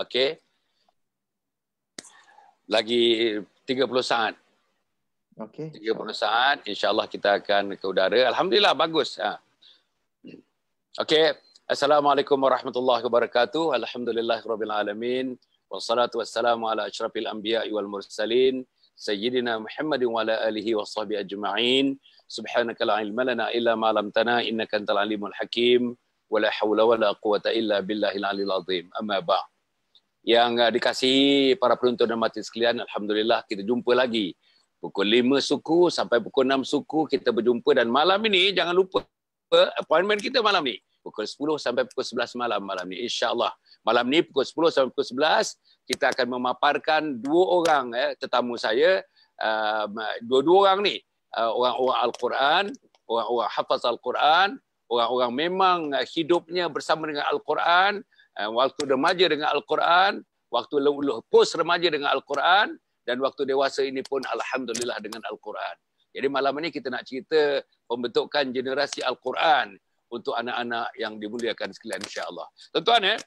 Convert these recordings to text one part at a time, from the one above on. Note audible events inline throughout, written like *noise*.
Okey. Lagi 30 saat. Okey. 30 saat insya-Allah kita akan ke udara. Alhamdulillah bagus. Ha. Okey. Assalamualaikum warahmatullahi wabarakatuh. Alhamdulillahirabbil alamin. Wassalatu wassalamu ala asyrafil anbiya'i wal mursalin. سيدنا محمد وعلى آله وصحبه أجمعين سبحانك لا علم لنا إلا ما علمتنا إنك أنت العليم الحكيم ولا حول ولا قوة إلا بالله العلي العظيم أما بعد yang uh, dikasihi para penonton dan mati sekalian alhamdulillah kita jumpa lagi pukul 5 suku sampai pukul 6 suku kita berjumpa dan malam ini jangan lupa eh, appointment kita malam ni pukul 10 sampai pukul 11 malam malam ni insyaallah malam ni pukul 10 sampai pukul 11 kita akan memaparkan dua orang eh, tetamu saya uh, dua-dua orang ni uh, orang-orang al-Quran orang-orang hafaz al-Quran orang-orang memang eh, hidupnya bersama dengan al-Quran Eh, waktu remaja dengan Al-Quran, waktu leluh post remaja dengan Al-Quran, dan waktu dewasa ini pun Alhamdulillah dengan Al-Quran. Jadi malam ini kita nak cerita pembentukan generasi Al-Quran untuk anak-anak yang dimuliakan sekalian insyaAllah. Tuan-tuan, eh,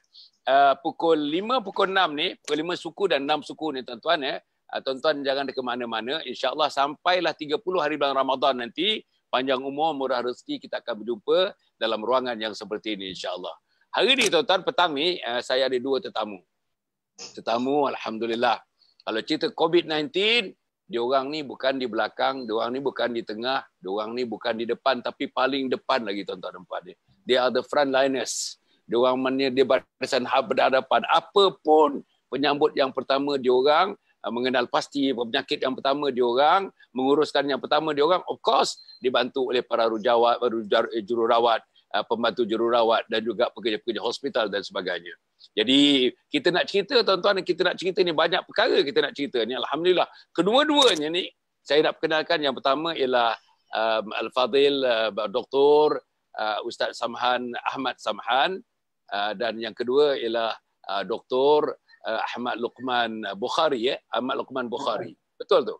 eh pukul 5, pukul 6 ni, pukul 5 suku dan 6 suku ni tuan-tuan, eh, eh, tuan-tuan jangan ke mana-mana, insyaAllah sampailah 30 hari bulan Ramadan nanti, panjang umur, murah rezeki, kita akan berjumpa dalam ruangan yang seperti ini insyaAllah. Hari ni tuan-tuan petang ni eh, saya ada dua tetamu. Tetamu alhamdulillah. Kalau cerita COVID-19, diorang ni bukan di belakang, diorang ni bukan di tengah, diorang ni bukan di depan tapi paling depan lagi tuan-tuan dan puan -tuan. They are the front liners. Diorang mana dia barisan berhadapan. Apa pun penyambut yang pertama diorang, eh, mengenal pasti penyakit yang pertama diorang, menguruskan yang pertama diorang, of course dibantu oleh para rujawat, eh, rujawat, jururawat, Uh, pembantu jururawat dan juga pekerja-pekerja hospital dan sebagainya. Jadi kita nak cerita tuan-tuan kita nak cerita ni banyak perkara kita nak cerita ni alhamdulillah. Kedua-duanya ni saya nak perkenalkan yang pertama ialah um, Al-Fadil uh, Doktor uh, Ustaz Samhan Ahmad Samhan uh, dan yang kedua ialah uh, Doktor uh, Ahmad Luqman Bukhari ya, eh? Ahmad Luqman Bukhari. Betul tu?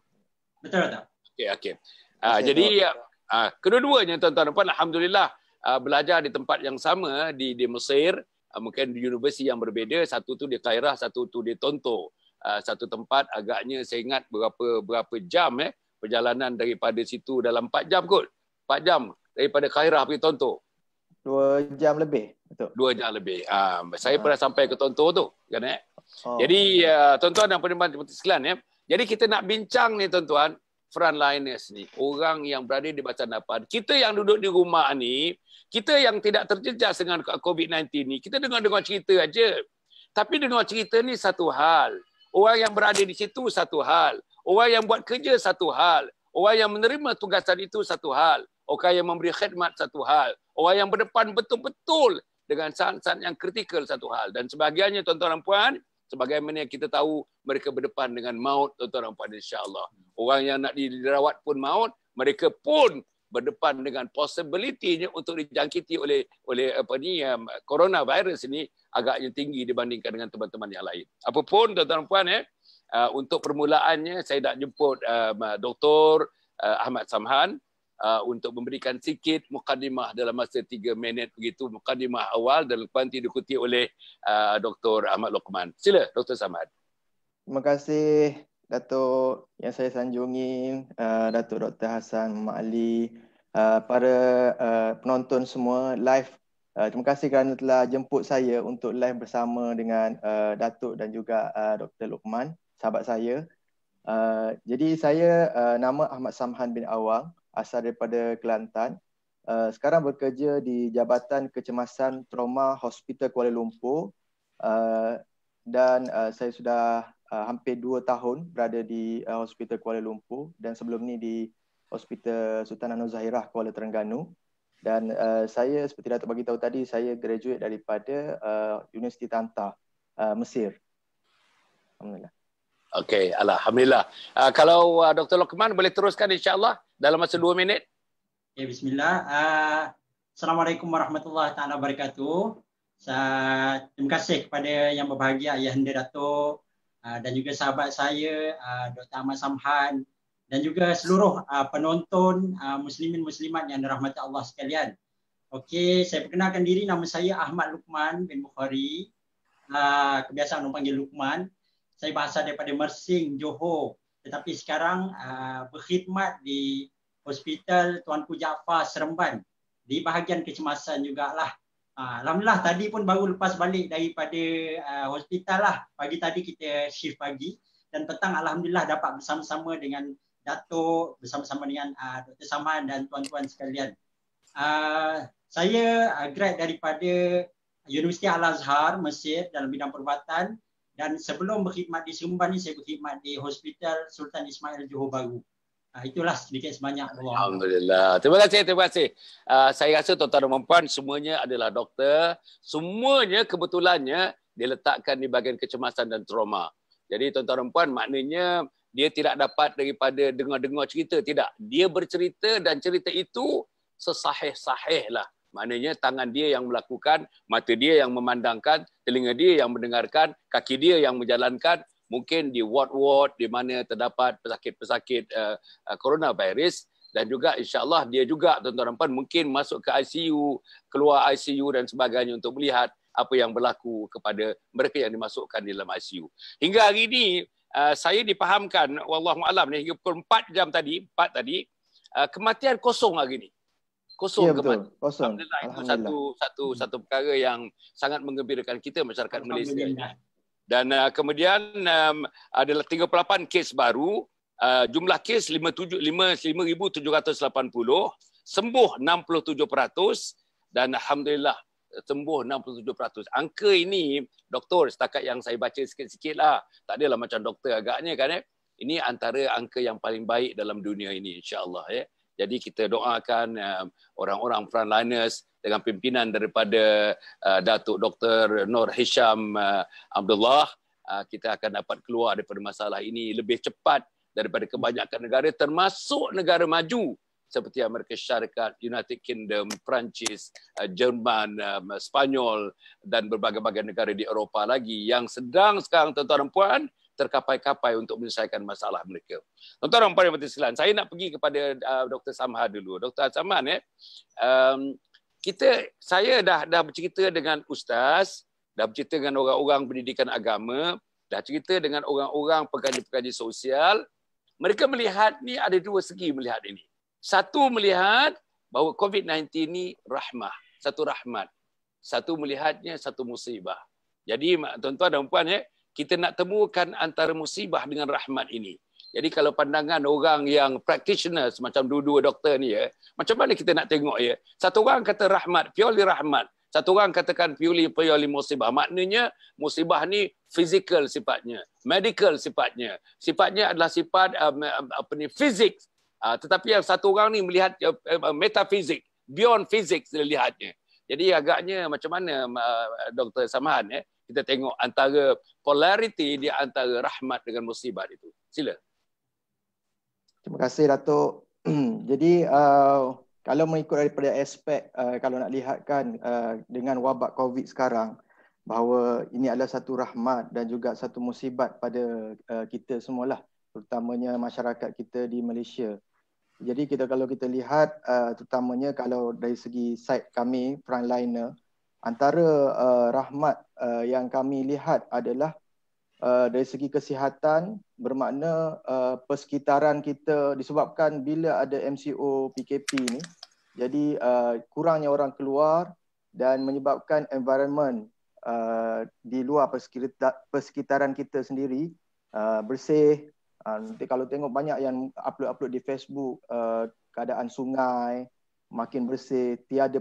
Betul tak? Okey okey. Uh, jadi uh, kedua-duanya tuan-tuan dan puan alhamdulillah uh, belajar di tempat yang sama di di Mesir uh, mungkin di universiti yang berbeza satu tu di Cairo satu tu di Tonto uh, satu tempat agaknya saya ingat berapa berapa jam eh perjalanan daripada situ dalam 4 jam kot 4 jam daripada Cairo pergi Tonto 2 jam lebih betul 2 jam lebih uh, saya uh. pernah sampai ke Tonto tu kan eh oh. jadi uh, tuan-tuan dan puan-puan sekalian ya eh? jadi kita nak bincang ni tuan-tuan frontliners ni, orang yang berada di bacaan depan, kita yang duduk di rumah ni, kita yang tidak terjejas dengan COVID-19 ni, kita dengar-dengar cerita aja. Tapi dengar cerita ni satu hal. Orang yang berada di situ satu hal. Orang yang buat kerja satu hal. Orang yang menerima tugasan itu satu hal. Orang yang memberi khidmat satu hal. Orang yang berdepan betul-betul dengan saat-saat yang kritikal satu hal. Dan sebagainya tuan-tuan dan puan, sebagaimana kita tahu mereka berdepan dengan maut tuan-tuan dan puan insyaAllah orang yang nak dirawat pun maut mereka pun berdepan dengan possibility untuk dijangkiti oleh oleh apa ni um, coronavirus ini agaknya tinggi dibandingkan dengan teman-teman yang lain. Apapun tuan-tuan dan puan eh uh, untuk permulaannya saya nak jemput um, uh, doktor uh, Ahmad Samhan uh, untuk memberikan sikit mukadimah dalam masa tiga minit begitu mukadimah awal dan nanti diikuti oleh uh, doktor Ahmad Lokman. Sila Dr. Samhan. Terima kasih Datuk yang saya sanjungi, uh, Datuk Dr. Hassan Mak Ali, uh, para uh, penonton semua live. Uh, terima kasih kerana telah jemput saya untuk live bersama dengan uh, Datuk dan juga uh, Dr. Lukman, sahabat saya. Uh, jadi saya uh, nama Ahmad Samhan bin Awang, asal daripada Kelantan. Uh, sekarang bekerja di Jabatan Kecemasan Trauma Hospital Kuala Lumpur uh, dan uh, saya sudah Uh, hampir 2 tahun berada di uh, Hospital Kuala Lumpur dan sebelum ni di Hospital Sultan Anwar Zahirah Kuala Terengganu. Dan uh, saya seperti Datuk bagi tahu tadi saya graduate daripada uh, Universiti Tanta uh, Mesir. Alhamdulillah. Okey, alhamdulillah. Uh, kalau uh, Dr. Lokman boleh teruskan insya-Allah dalam masa 2 minit. Okay, bismillah. Uh, Assalamualaikum warahmatullahi taala wabarakatuh. Saya terima kasih kepada yang berbahagia Ayah Hendra Datuk Ah, dan juga sahabat saya uh, ah, Dr. Ahmad Samhan dan juga seluruh uh, penonton uh, muslimin muslimat yang dirahmati Allah sekalian. Okey, saya perkenalkan diri nama saya Ahmad Lukman bin Bukhari. Uh, kebiasaan orang panggil Lukman. Saya bahasa daripada Mersing, Johor. Tetapi sekarang uh, berkhidmat di Hospital Tuanku Jaafar Seremban di bahagian kecemasan jugalah. Ah, alhamdulillah tadi pun baru lepas balik daripada uh, hospital lah. Pagi tadi kita shift pagi dan petang alhamdulillah dapat bersama-sama dengan Datuk, bersama-sama dengan uh, ah, Dr. Saman dan tuan-tuan sekalian. Uh, saya uh, grad daripada Universiti Al-Azhar Mesir dalam bidang perubatan dan sebelum berkhidmat di Sumban ni saya berkhidmat di Hospital Sultan Ismail Johor Bahru. Ah, itulah sedikit sebanyak. Alhamdulillah. Terima kasih, terima kasih. Uh, saya rasa tuan-tuan dan puan semuanya adalah doktor. Semuanya kebetulannya diletakkan di bahagian kecemasan dan trauma. Jadi tuan-tuan dan puan maknanya dia tidak dapat daripada dengar-dengar cerita. Tidak. Dia bercerita dan cerita itu sesahih-sahih lah. Maknanya tangan dia yang melakukan, mata dia yang memandangkan, telinga dia yang mendengarkan, kaki dia yang menjalankan, mungkin di ward-ward di mana terdapat pesakit-pesakit uh, uh, coronavirus dan juga insyaAllah dia juga tuan-tuan dan puan mungkin masuk ke ICU, keluar ICU dan sebagainya untuk melihat apa yang berlaku kepada mereka yang dimasukkan di dalam ICU. Hingga hari ini uh, saya dipahamkan wallahualam ni hingga pukul 4 jam tadi, 4 tadi uh, kematian kosong hari ini. Kosong ya, betul. kematian. Kosong. Alhamdulillah, Alhamdulillah. itu satu satu satu perkara yang sangat menggembirakan kita masyarakat Malaysia dan uh, kemudian um, adalah 38 kes baru uh, jumlah kes 5780 sembuh 67% dan alhamdulillah sembuh 67%. Angka ini doktor setakat yang saya baca sikit-sikitlah. Tak adalah macam doktor agaknya kan eh. Ini antara angka yang paling baik dalam dunia ini insyaallah ya. Eh? Jadi kita doakan um, orang-orang frontliners dengan pimpinan daripada uh, Datuk Dr. Nur Hisham uh, Abdullah uh, kita akan dapat keluar daripada masalah ini lebih cepat daripada kebanyakan negara termasuk negara maju seperti Amerika Syarikat, United Kingdom, Perancis, uh, Jerman, um, Spanyol dan berbagai-bagai negara di Eropah lagi yang sedang sekarang tuan-tuan dan puan terkapai-kapai untuk menyelesaikan masalah mereka. Tuan-tuan dan puan yang berterima saya nak pergi kepada uh, Dr. Samha dulu. Dr. Saman, eh, um, kita saya dah dah bercerita dengan ustaz, dah bercerita dengan orang-orang pendidikan agama, dah cerita dengan orang-orang pekerja-pekerja sosial. Mereka melihat ni ada dua segi melihat ini. Satu melihat bahawa COVID-19 ni rahmah, satu rahmat. Satu melihatnya satu musibah. Jadi tuan-tuan dan puan ya, kita nak temukan antara musibah dengan rahmat ini. Jadi kalau pandangan orang yang practitioners macam dua-dua doktor ni ya, macam mana kita nak tengok ya? Satu orang kata rahmat, purely rahmat. Satu orang katakan purely purely musibah. Maknanya musibah ni physical sifatnya, medical sifatnya. Sifatnya adalah sifat um, um apa ni fizik. Uh, ah, tetapi yang satu orang ni melihat uh, uh, uh metafizik, beyond physics dia lihatnya. Jadi agaknya macam mana um, uh, Dr. Samahan ya? Eh? kita tengok antara polarity di antara rahmat dengan musibah itu. Sila. Terima kasih Datuk. *clears throat* Jadi uh, kalau mengikut daripada aspek uh, kalau nak lihatkan uh, dengan wabak COVID sekarang bahawa ini adalah satu rahmat dan juga satu musibat pada uh, kita semualah terutamanya masyarakat kita di Malaysia. Jadi kita kalau kita lihat uh, terutamanya kalau dari segi side kami frontliner antara uh, rahmat uh, yang kami lihat adalah Uh, dari segi kesihatan bermakna uh, persekitaran kita disebabkan bila ada MCO PKP ni jadi uh, kurangnya orang keluar dan menyebabkan environment di luar persekitaran kita sendiri bersih nanti kalau tengok banyak yang upload-upload di Facebook keadaan sungai makin bersih tiada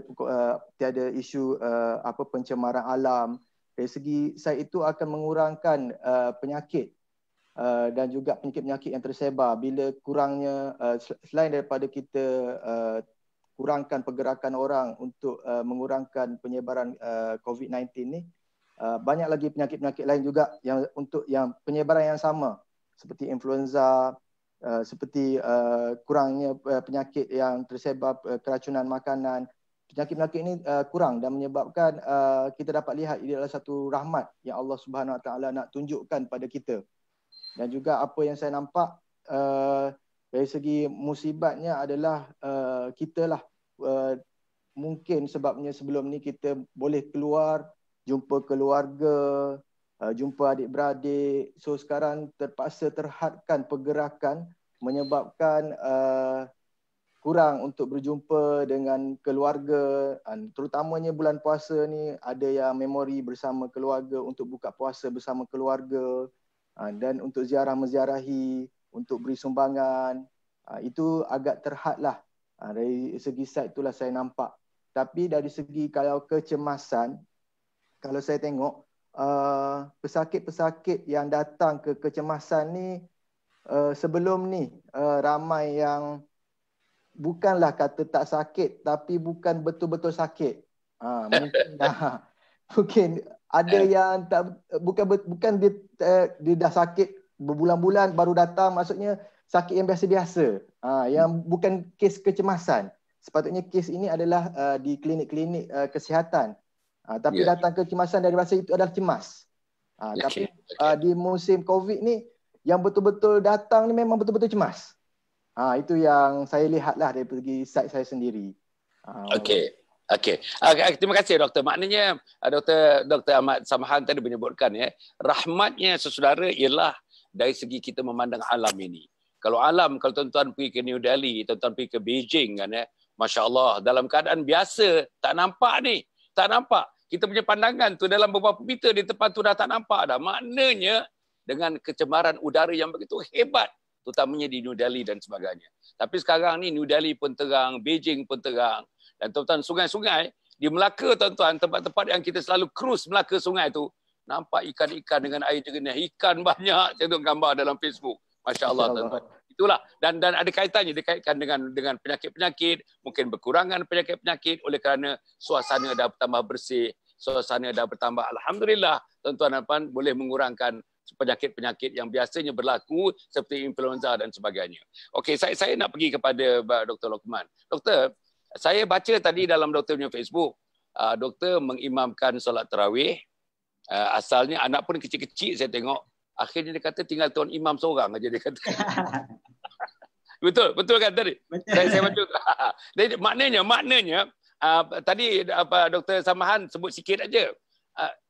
tiada isu apa pencemaran alam dari segi saya itu akan mengurangkan uh, penyakit uh, dan juga penyakit-penyakit yang tersebar bila kurangnya uh, selain daripada kita uh, kurangkan pergerakan orang untuk uh, mengurangkan penyebaran uh, COVID-19 ni uh, banyak lagi penyakit-penyakit lain juga yang untuk yang penyebaran yang sama seperti influenza uh, seperti uh, kurangnya uh, penyakit yang tersebar uh, keracunan makanan penyakit-penyakit ini uh, kurang dan menyebabkan uh, kita dapat lihat ini adalah satu rahmat yang Allah Subhanahu Wa Taala nak tunjukkan pada kita. Dan juga apa yang saya nampak uh, dari segi musibatnya adalah uh, kita lah uh, mungkin sebabnya sebelum ni kita boleh keluar jumpa keluarga, uh, jumpa adik-beradik. So sekarang terpaksa terhadkan pergerakan menyebabkan uh, kurang untuk berjumpa dengan keluarga terutamanya bulan puasa ni ada yang memori bersama keluarga untuk buka puasa bersama keluarga dan untuk ziarah menziarahi untuk beri sumbangan itu agak terhad lah dari segi side itulah saya nampak tapi dari segi kalau kecemasan kalau saya tengok uh, pesakit-pesakit yang datang ke kecemasan ni uh, sebelum ni uh, ramai yang bukanlah kata tak sakit tapi bukan betul-betul sakit. Ha mungkin dah, *laughs* mungkin ada eh. yang tak bukan bukan dia eh, dia dah sakit berbulan-bulan baru datang maksudnya sakit yang biasa-biasa. Ha yang hmm. bukan kes kecemasan. Sepatutnya kes ini adalah uh, di klinik-klinik uh, kesihatan. Uh, tapi yeah. datang kecemasan dari masa itu adalah cemas. Uh, ha, okay. Ya, tapi uh, di musim Covid ni yang betul-betul datang ni memang betul-betul cemas. Ha, itu yang saya lihatlah dari pergi side saya sendiri. Ha, Okey. Okey. Okay. Ah, ah, terima kasih doktor. Maknanya ah, doktor doktor Ahmad Samhan tadi menyebutkan ya, rahmatnya saudara ialah dari segi kita memandang alam ini. Kalau alam kalau tuan-tuan pergi ke New Delhi, tuan-tuan pergi ke Beijing kan ya, masya-Allah dalam keadaan biasa tak nampak ni. Tak nampak. Kita punya pandangan tu dalam beberapa meter di tempat tu dah tak nampak dah. Maknanya dengan kecemaran udara yang begitu hebat terutamanya di New Delhi dan sebagainya. Tapi sekarang ni New Delhi pun terang, Beijing pun terang dan tuan-tuan sungai-sungai di Melaka tuan-tuan tempat-tempat yang kita selalu cruise Melaka sungai tu nampak ikan-ikan dengan air jernih, ikan banyak contoh gambar dalam Facebook. Masya-Allah tuan-tuan. Itulah dan dan ada kaitannya dikaitkan dengan dengan penyakit-penyakit, mungkin berkurangan penyakit-penyakit oleh kerana suasana dah bertambah bersih, suasana dah bertambah alhamdulillah tuan-tuan dan puan boleh mengurangkan penyakit-penyakit yang biasanya berlaku seperti influenza dan sebagainya. Okey, saya saya nak pergi kepada Dr. Lokman. Doktor, saya baca tadi dalam doktor punya Facebook, ah, doktor mengimamkan solat tarawih. Ah, asalnya anak pun kecil-kecil saya tengok. Akhirnya dia kata tinggal tuan imam seorang aja dia kata. *laughs* betul, betul kan tadi? Betul. Saya, saya baca. *laughs* Jadi maknanya, maknanya ah, tadi apa Doktor Samahan sebut sikit aja.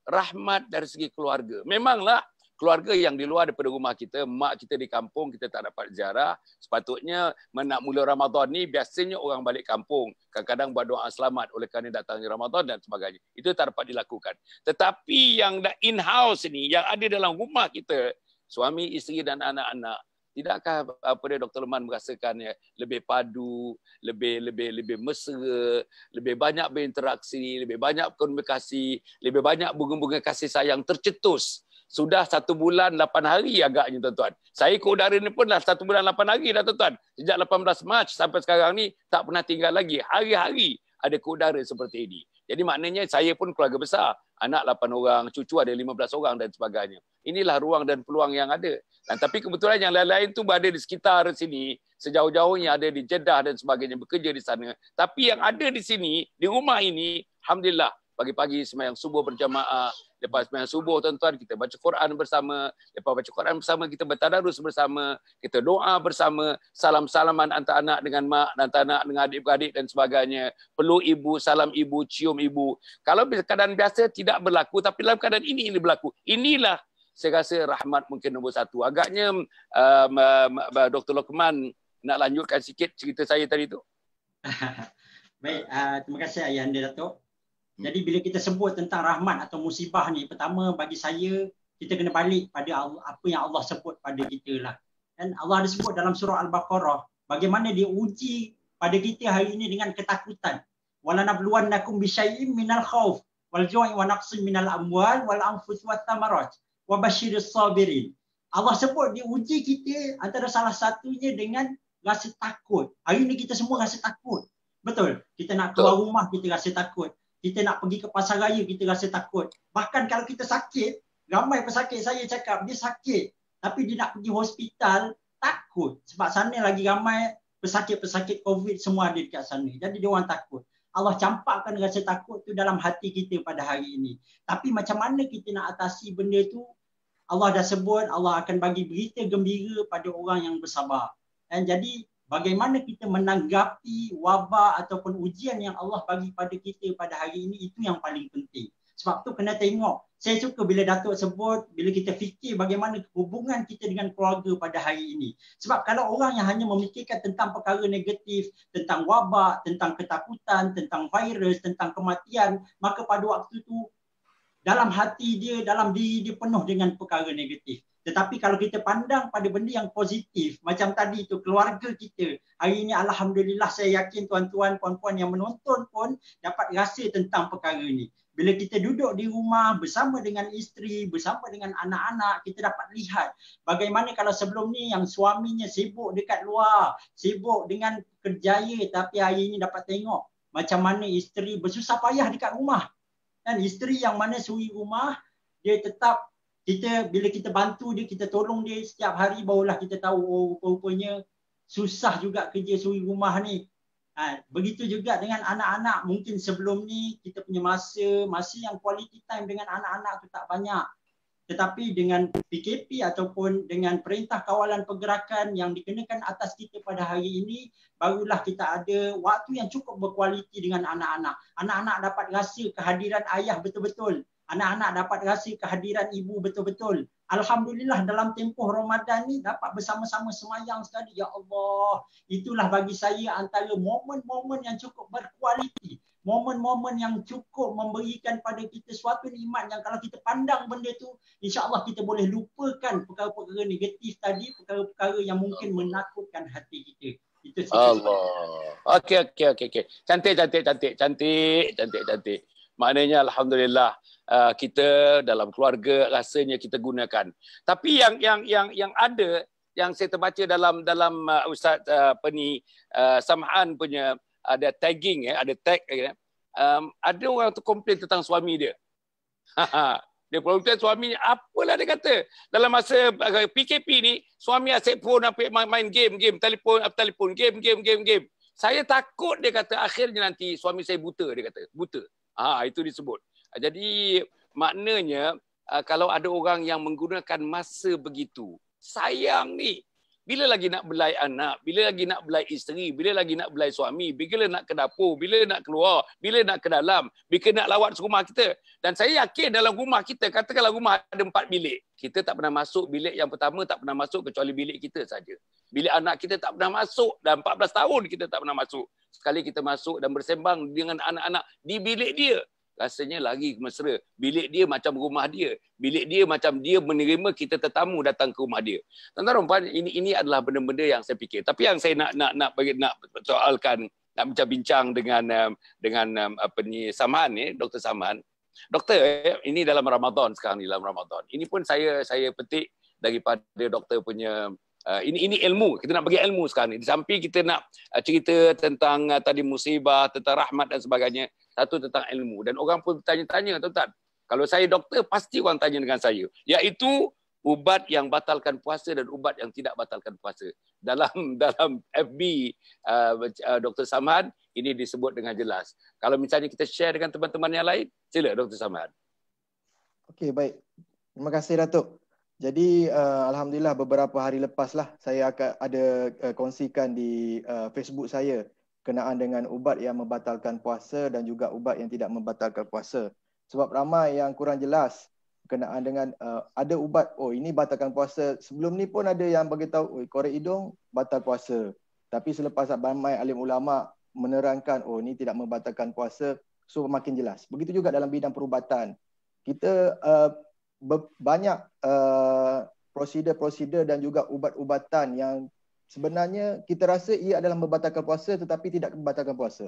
rahmat dari segi keluarga. Memanglah keluarga yang di luar daripada rumah kita, mak kita di kampung, kita tak dapat ziarah. Sepatutnya nak mula Ramadan ni biasanya orang balik kampung. Kadang-kadang buat doa selamat oleh kerana datangnya Ramadan dan sebagainya. Itu tak dapat dilakukan. Tetapi yang dah in-house ni, yang ada dalam rumah kita, suami, isteri dan anak-anak, tidakkah apa dia Dr. Leman merasakan ya, lebih padu, lebih lebih lebih mesra, lebih banyak berinteraksi, lebih banyak komunikasi, lebih banyak bunga-bunga kasih sayang tercetus sudah satu bulan lapan hari agaknya tuan-tuan. Saya ke udara ni pun dah satu bulan lapan hari dah tuan-tuan. Sejak 18 Mac sampai sekarang ni tak pernah tinggal lagi. Hari-hari ada ke udara seperti ini. Jadi maknanya saya pun keluarga besar. Anak lapan orang, cucu ada lima belas orang dan sebagainya. Inilah ruang dan peluang yang ada. Dan tapi kebetulan yang lain-lain tu berada di sekitar sini. Sejauh-jauhnya ada di Jeddah dan sebagainya. Bekerja di sana. Tapi yang ada di sini, di rumah ini, Alhamdulillah, pagi-pagi semayang subuh berjamaah. Lepas semayang subuh, tuan-tuan, kita baca Quran bersama. Lepas baca Quran bersama, kita bertadarus bersama. Kita doa bersama. Salam-salaman antara anak dengan mak, antara anak dengan adik-adik dan sebagainya. Perlu ibu, salam ibu, cium ibu. Kalau keadaan biasa tidak berlaku, tapi dalam keadaan ini, ini berlaku. Inilah saya rasa rahmat mungkin nombor satu. Agaknya um, um, Dr. Lokman nak lanjutkan sikit cerita saya tadi tu. *laughs* Baik, uh, terima kasih Ayah Anda Datuk. Hmm. Jadi bila kita sebut tentang rahmat atau musibah ni, pertama bagi saya kita kena balik pada apa yang Allah sebut pada kita lah. Dan Allah ada sebut dalam surah Al-Baqarah bagaimana dia uji pada kita hari ini dengan ketakutan. Walanabluwannakum bisyai'im minal khauf wal jua'i wa naqsin minal amwal wal anfus wat wa basyiris sabirin. Allah sebut dia uji kita antara salah satunya dengan rasa takut. Hari ini kita semua rasa takut. Betul. Kita nak keluar rumah kita rasa takut kita nak pergi ke pasar raya kita rasa takut bahkan kalau kita sakit ramai pesakit saya cakap dia sakit tapi dia nak pergi hospital takut sebab sana lagi ramai pesakit-pesakit covid semua ada dekat sana jadi dia orang takut Allah campakkan rasa takut tu dalam hati kita pada hari ini. Tapi macam mana kita nak atasi benda tu? Allah dah sebut Allah akan bagi berita gembira pada orang yang bersabar. Dan eh, jadi bagaimana kita menanggapi wabak ataupun ujian yang Allah bagi pada kita pada hari ini itu yang paling penting. Sebab tu kena tengok. Saya suka bila Datuk sebut, bila kita fikir bagaimana hubungan kita dengan keluarga pada hari ini. Sebab kalau orang yang hanya memikirkan tentang perkara negatif, tentang wabak, tentang ketakutan, tentang virus, tentang kematian, maka pada waktu tu dalam hati dia, dalam diri dia penuh dengan perkara negatif. Tetapi kalau kita pandang pada benda yang positif, macam tadi itu keluarga kita, hari ini Alhamdulillah saya yakin tuan-tuan, puan-puan yang menonton pun dapat rasa tentang perkara ini. Bila kita duduk di rumah bersama dengan isteri, bersama dengan anak-anak, kita dapat lihat bagaimana kalau sebelum ni yang suaminya sibuk dekat luar, sibuk dengan kerjaya tapi hari ini dapat tengok macam mana isteri bersusah payah dekat rumah. Dan isteri yang mana suri rumah, dia tetap kita bila kita bantu dia kita tolong dia setiap hari barulah kita tahu oh, rupanya susah juga kerja suri rumah ni ha, begitu juga dengan anak-anak mungkin sebelum ni kita punya masa masa yang quality time dengan anak-anak tu tak banyak tetapi dengan PKP ataupun dengan perintah kawalan pergerakan yang dikenakan atas kita pada hari ini barulah kita ada waktu yang cukup berkualiti dengan anak-anak anak-anak dapat rasa kehadiran ayah betul-betul anak-anak dapat rasa kehadiran ibu betul-betul. Alhamdulillah dalam tempoh Ramadan ni dapat bersama-sama semayang sekali. Ya Allah, itulah bagi saya antara momen-momen yang cukup berkualiti. Momen-momen yang cukup memberikan pada kita suatu nikmat yang kalau kita pandang benda tu, insyaAllah kita boleh lupakan perkara-perkara negatif tadi, perkara-perkara yang mungkin menakutkan hati kita. Itu Allah. Okey, okey, okey. Okay. Cantik, cantik, cantik. Cantik, cantik, cantik. Maknanya Alhamdulillah. Uh, kita dalam keluarga rasanya kita gunakan tapi yang yang yang yang ada yang saya terbaca dalam dalam uh, ustaz uh, apa uh, samhan punya ada tagging ya ada tag ya um, ada orang tu komplain tentang suami dia *laughs* dia protes suami apalah dia kata dalam masa PKP uh, ni suami asyik pun apa main, main game game telefon apa telefon game game game game saya takut dia kata akhirnya nanti suami saya buta dia kata buta ha itu disebut Ah, jadi maknanya ah, kalau ada orang yang menggunakan masa begitu, sayang ni. Bila lagi nak belai anak, bila lagi nak belai isteri, bila lagi nak belai suami, bila nak ke dapur, bila nak keluar, bila nak ke dalam, bila nak lawat rumah kita. Dan saya yakin dalam rumah kita, katakanlah rumah ada empat bilik. Kita tak pernah masuk bilik yang pertama, tak pernah masuk kecuali bilik kita saja. Bilik anak kita tak pernah masuk, dan 14 tahun kita tak pernah masuk. Sekali kita masuk dan bersembang dengan anak-anak di bilik dia rasanya lari ke mesra. Bilik dia macam rumah dia. Bilik dia macam dia menerima kita tetamu datang ke rumah dia. Tuan-tuan rumpan, ini ini adalah benda-benda yang saya fikir. Tapi yang saya nak nak nak bagi nak soalkan nak bincang-bincang dengan um, dengan um, apa ni Saman ni, Dr. Saman. Doktor, eh, ini dalam Ramadan sekarang ni dalam Ramadan. Ini pun saya saya petik daripada doktor punya Uh, ini ini ilmu kita nak bagi ilmu sekarang ni di samping kita nak uh, cerita tentang uh, tadi musibah tentang rahmat dan sebagainya satu tentang ilmu dan orang pun bertanya-tanya tuan-tuan kalau saya doktor pasti orang tanya dengan saya iaitu ubat yang batalkan puasa dan ubat yang tidak batalkan puasa dalam *laughs* dalam FB uh, uh, Dr Samad ini disebut dengan jelas kalau misalnya kita share dengan teman-teman yang lain sila Dr Samad okey baik terima kasih datuk jadi uh, alhamdulillah beberapa hari lepas lah saya akan ada uh, kongsikan di uh, Facebook saya kenaan dengan ubat yang membatalkan puasa dan juga ubat yang tidak membatalkan puasa. Sebab ramai yang kurang jelas kenaan dengan uh, ada ubat, oh ini batalkan puasa. Sebelum ni pun ada yang bagi tahu oh, korek hidung batal puasa. Tapi selepas ramai alim ulama menerangkan oh ini tidak membatalkan puasa, so makin jelas. Begitu juga dalam bidang perubatan. Kita uh, banyak uh, eh, prosedur-prosedur dan juga ubat-ubatan yang sebenarnya kita rasa ia adalah membatalkan puasa tetapi tidak membatalkan puasa.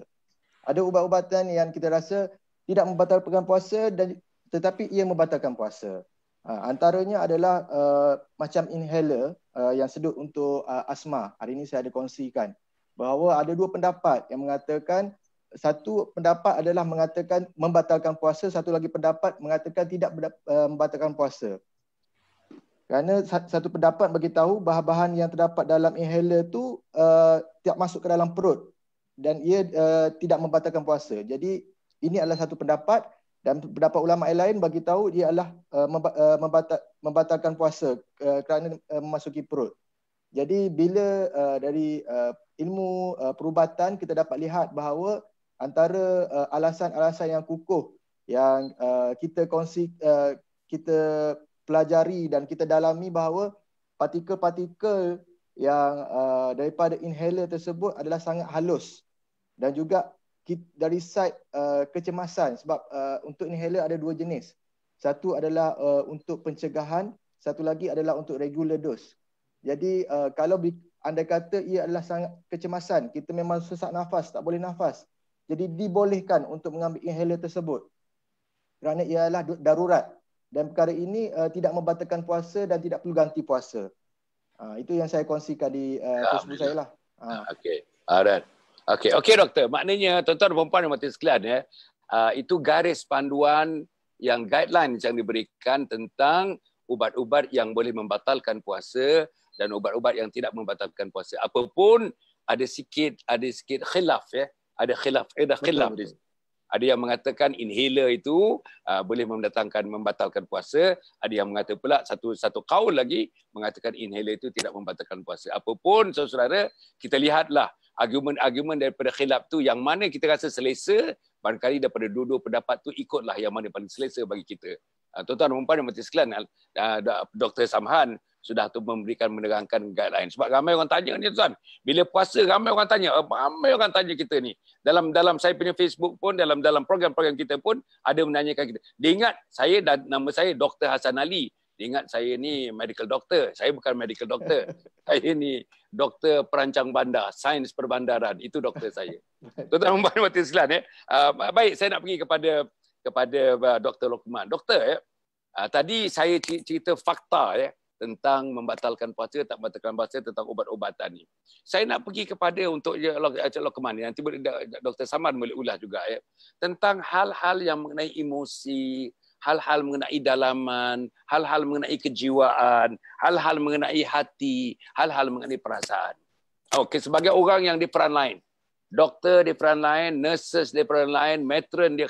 Ada ubat-ubatan yang kita rasa tidak membatalkan puasa dan tetapi ia membatalkan puasa. Ha, antaranya adalah uh, macam inhaler uh, yang sedut untuk uh, asma. Hari ini saya ada kongsikan bahawa ada dua pendapat yang mengatakan satu pendapat adalah mengatakan membatalkan puasa, satu lagi pendapat mengatakan tidak uh, membatalkan puasa. Kerana satu pendapat bagi tahu bahan-bahan yang terdapat dalam inhaler tu uh, tiap masuk ke dalam perut dan ia uh, tidak membatalkan puasa. Jadi ini adalah satu pendapat dan pendapat ulama yang lain bagi tahu ia adalah uh, uh membatal, membatalkan puasa uh, kerana uh, memasuki perut. Jadi bila uh, dari uh, ilmu uh, perubatan kita dapat lihat bahawa antara uh, alasan-alasan yang kukuh yang uh, kita konsi uh, kita pelajari dan kita dalami bahawa partikel-partikel yang uh, daripada inhaler tersebut adalah sangat halus dan juga dari side uh, kecemasan sebab uh, untuk inhaler ada dua jenis satu adalah uh, untuk pencegahan satu lagi adalah untuk regular dose jadi uh, kalau anda kata ia adalah sangat kecemasan kita memang sesak nafas tak boleh nafas jadi dibolehkan untuk mengambil inhaler tersebut kerana ialah darurat dan perkara ini uh, tidak membatalkan puasa dan tidak perlu ganti puasa. Uh, itu yang saya kongsikan di uh, ya, Facebook saya lah. Uh. Ah, okey. Alright. Okey, okey doktor. Maknanya tuan-tuan dan puan-puan yang mati sekalian ya. Uh, itu garis panduan yang guideline yang diberikan tentang ubat-ubat yang boleh membatalkan puasa dan ubat-ubat yang tidak membatalkan puasa. Apapun ada sikit ada sikit khilaf ya. Ada khilaf, ada khilaf betul, ada yang mengatakan inhaler itu uh, boleh mendatangkan membatalkan puasa, ada yang mengatakan pula satu satu kaul lagi mengatakan inhaler itu tidak membatalkan puasa. Apapun saudara-saudara, kita lihatlah argumen-argumen daripada khilaf tu yang mana kita rasa selesa, barangkali daripada dua-dua pendapat tu ikutlah yang mana paling selesa bagi kita. Ah, tuan-tuan dan puan-puan Menteri Sekalian ah, ah, Dr. Samhan sudah tu memberikan menerangkan guideline sebab ramai orang tanya ni tuan bila puasa ramai orang tanya oh, ramai orang tanya kita ni dalam dalam saya punya Facebook pun dalam dalam program-program kita pun ada menanyakan kita dia ingat saya dan nama saya Dr. Hasan Ali dia ingat saya ni medical doctor saya bukan medical doctor *laughs* saya ni doktor perancang bandar sains perbandaran itu doktor saya tuan-tuan dan puan-puan ya baik saya nak pergi kepada kepada uh, Dr. Lokman. Doktor, ya, uh, tadi saya cerita fakta ya, tentang membatalkan puasa, tak membatalkan puasa tentang ubat-ubatan ini. Saya nak pergi kepada untuk Encik uh, Lokman, ini. nanti boleh Dr. Saman boleh ulas juga. Ya, tentang hal-hal yang mengenai emosi, hal-hal mengenai dalaman, hal-hal mengenai kejiwaan, hal-hal mengenai hati, hal-hal mengenai perasaan. Okay, sebagai orang yang di front line, doktor di peran lain, nurses di peran lain, matron di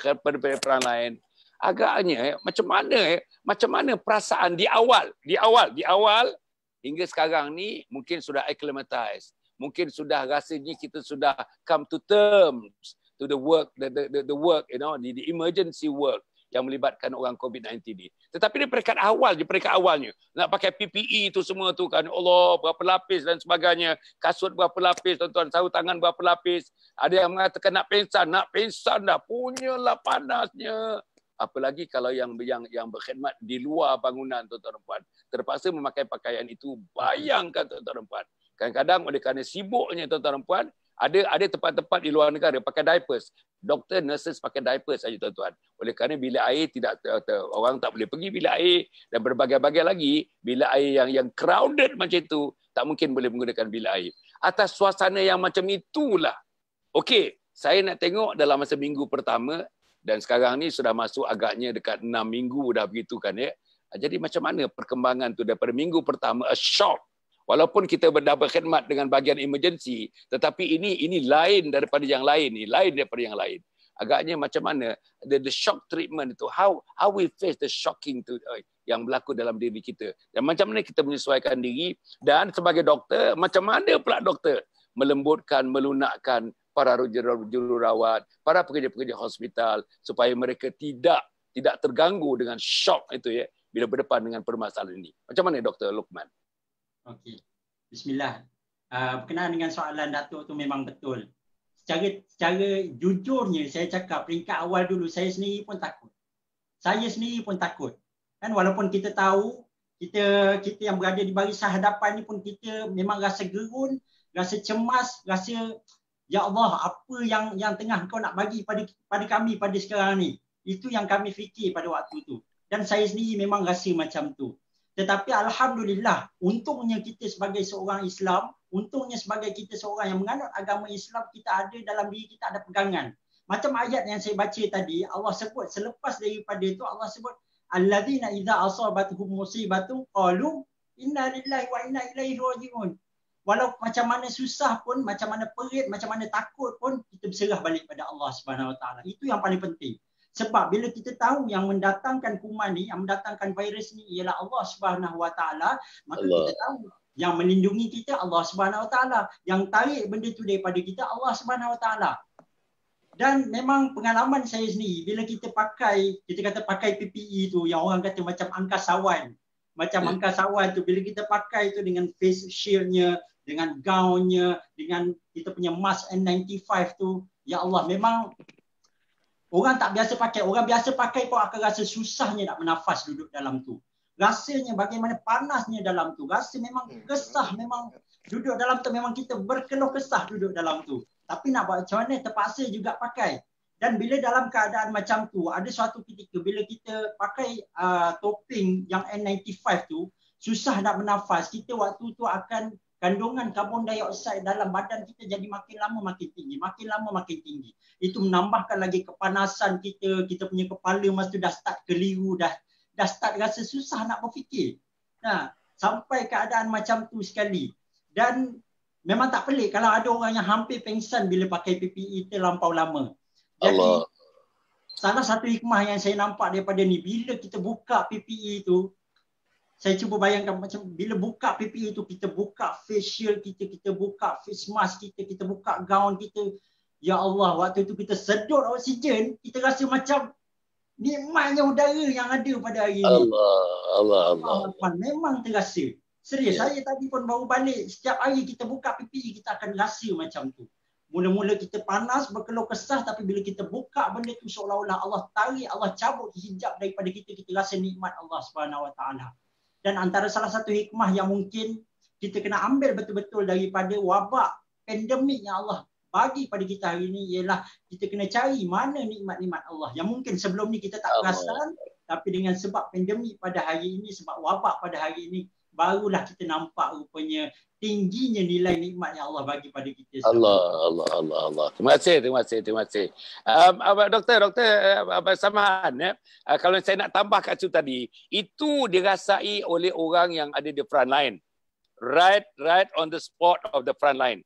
peran lain. Agaknya eh, macam mana eh, macam mana perasaan di awal, di awal, di awal hingga sekarang ni mungkin sudah acclimatized. Mungkin sudah rasanya kita sudah come to terms to the work the the, the, the work you know the, the emergency work yang melibatkan orang COVID-19 ni. Tetapi ni peringkat awal je, peringkat awalnya. Nak pakai PPE itu semua tu kan, Allah berapa lapis dan sebagainya. Kasut berapa lapis, tuan-tuan, sarung tangan berapa lapis. Ada yang mengatakan nak pensan, nak pensan dah, punyalah panasnya. Apalagi kalau yang yang yang berkhidmat di luar bangunan tuan-tuan dan puan. Terpaksa memakai pakaian itu, bayangkan tuan-tuan dan puan. Kadang-kadang oleh kerana sibuknya tuan-tuan dan puan, ada ada tempat-tempat di luar negara pakai diapers. Doktor, nurses pakai diapers saja tuan-tuan. Oleh kerana bila air tidak orang tak boleh pergi bila air dan berbagai-bagai lagi bila air yang yang crowded macam itu tak mungkin boleh menggunakan bila air. Atas suasana yang macam itulah. Okey, saya nak tengok dalam masa minggu pertama dan sekarang ni sudah masuk agaknya dekat 6 minggu dah begitu kan ya. Jadi macam mana perkembangan tu daripada minggu pertama a shock walaupun kita dah berkhidmat dengan bahagian emergency tetapi ini ini lain daripada yang lain ini lain daripada yang lain agaknya macam mana the, the shock treatment itu how how we face the shocking to uh, yang berlaku dalam diri kita dan macam mana kita menyesuaikan diri dan sebagai doktor macam mana pula doktor melembutkan melunakkan para jururawat para pekerja-pekerja hospital supaya mereka tidak tidak terganggu dengan shock itu ya bila berdepan dengan permasalahan ini. Macam mana Dr. Lukman? Okey. Bismillah. Uh, berkenaan dengan soalan Datuk tu memang betul. Secara, secara jujurnya saya cakap peringkat awal dulu saya sendiri pun takut. Saya sendiri pun takut. Kan walaupun kita tahu kita kita yang berada di barisan hadapan ni pun kita memang rasa gerun, rasa cemas, rasa ya Allah apa yang yang tengah kau nak bagi pada pada kami pada sekarang ni. Itu yang kami fikir pada waktu tu. Dan saya sendiri memang rasa macam tu. Tetapi Alhamdulillah, untungnya kita sebagai seorang Islam, untungnya sebagai kita seorang yang menganut agama Islam, kita ada dalam diri kita ada pegangan. Macam ayat yang saya baca tadi, Allah sebut selepas daripada itu, Allah sebut Alladzina idza asabatuhum musibatun qalu inna lillahi wa inna ilaihi rajiun. Walau macam mana susah pun, macam mana perit, macam mana takut pun kita berserah balik pada Allah Subhanahu Wa Itu yang paling penting. Sebab bila kita tahu yang mendatangkan kuman ni, yang mendatangkan virus ni ialah Allah Subhanahu Wa Taala, maka Allah. kita tahu yang melindungi kita Allah Subhanahu Wa Taala, yang tarik benda tu daripada kita Allah Subhanahu Wa Taala. Dan memang pengalaman saya sendiri bila kita pakai, kita kata pakai PPE tu yang orang kata macam angkasawan. Macam hmm. angkasawan tu bila kita pakai tu dengan face shieldnya, dengan gownnya, dengan kita punya mask N95 tu, ya Allah memang Orang tak biasa pakai. Orang biasa pakai kau akan rasa susahnya nak menafas duduk dalam tu. Rasanya bagaimana panasnya dalam tu. Rasa memang hmm, kesah memang duduk dalam tu. Memang kita berkeluh kesah duduk dalam tu. Tapi nak buat macam mana terpaksa juga pakai. Dan bila dalam keadaan macam tu, ada suatu ketika bila kita pakai uh, topping yang N95 tu, susah nak bernafas, kita waktu tu akan kandungan karbon dioksida dalam badan kita jadi makin lama makin tinggi makin lama makin tinggi itu menambahkan lagi kepanasan kita kita punya kepala masa tu dah start keliru dah dah start rasa susah nak berfikir nah sampai keadaan macam tu sekali dan memang tak pelik kalau ada orang yang hampir pengsan bila pakai PPE terlampau lama jadi, Allah Salah satu hikmah yang saya nampak daripada ni, bila kita buka PPE itu, saya cuba bayangkan macam bila buka PPE itu kita buka facial kita kita buka face mask kita kita buka gown kita ya Allah waktu itu kita sedut oksigen kita rasa macam nikmatnya udara yang ada pada hari ini Allah Allah Allah memang terasa serius ya. saya tadi pun baru balik setiap hari kita buka PPE kita akan rasa macam tu Mula-mula kita panas, berkeluh kesah tapi bila kita buka benda tu seolah-olah Allah tarik, Allah cabut hijab daripada kita, kita rasa nikmat Allah swt dan antara salah satu hikmah yang mungkin kita kena ambil betul-betul daripada wabak pandemik yang Allah bagi pada kita hari ini ialah kita kena cari mana nikmat-nikmat Allah yang mungkin sebelum ni kita tak perasan tapi dengan sebab pandemik pada hari ini sebab wabak pada hari ini barulah kita nampak rupanya tingginya nilai nikmat yang Allah bagi pada kita semua. Allah Allah Allah Allah. Terima kasih, terima kasih, terima kasih. Um, abang doktor, doktor uh, abang Samahan ya. Uh, kalau saya nak tambah kat situ tadi, itu dirasai oleh orang yang ada di front line. Right right on the spot of the front line.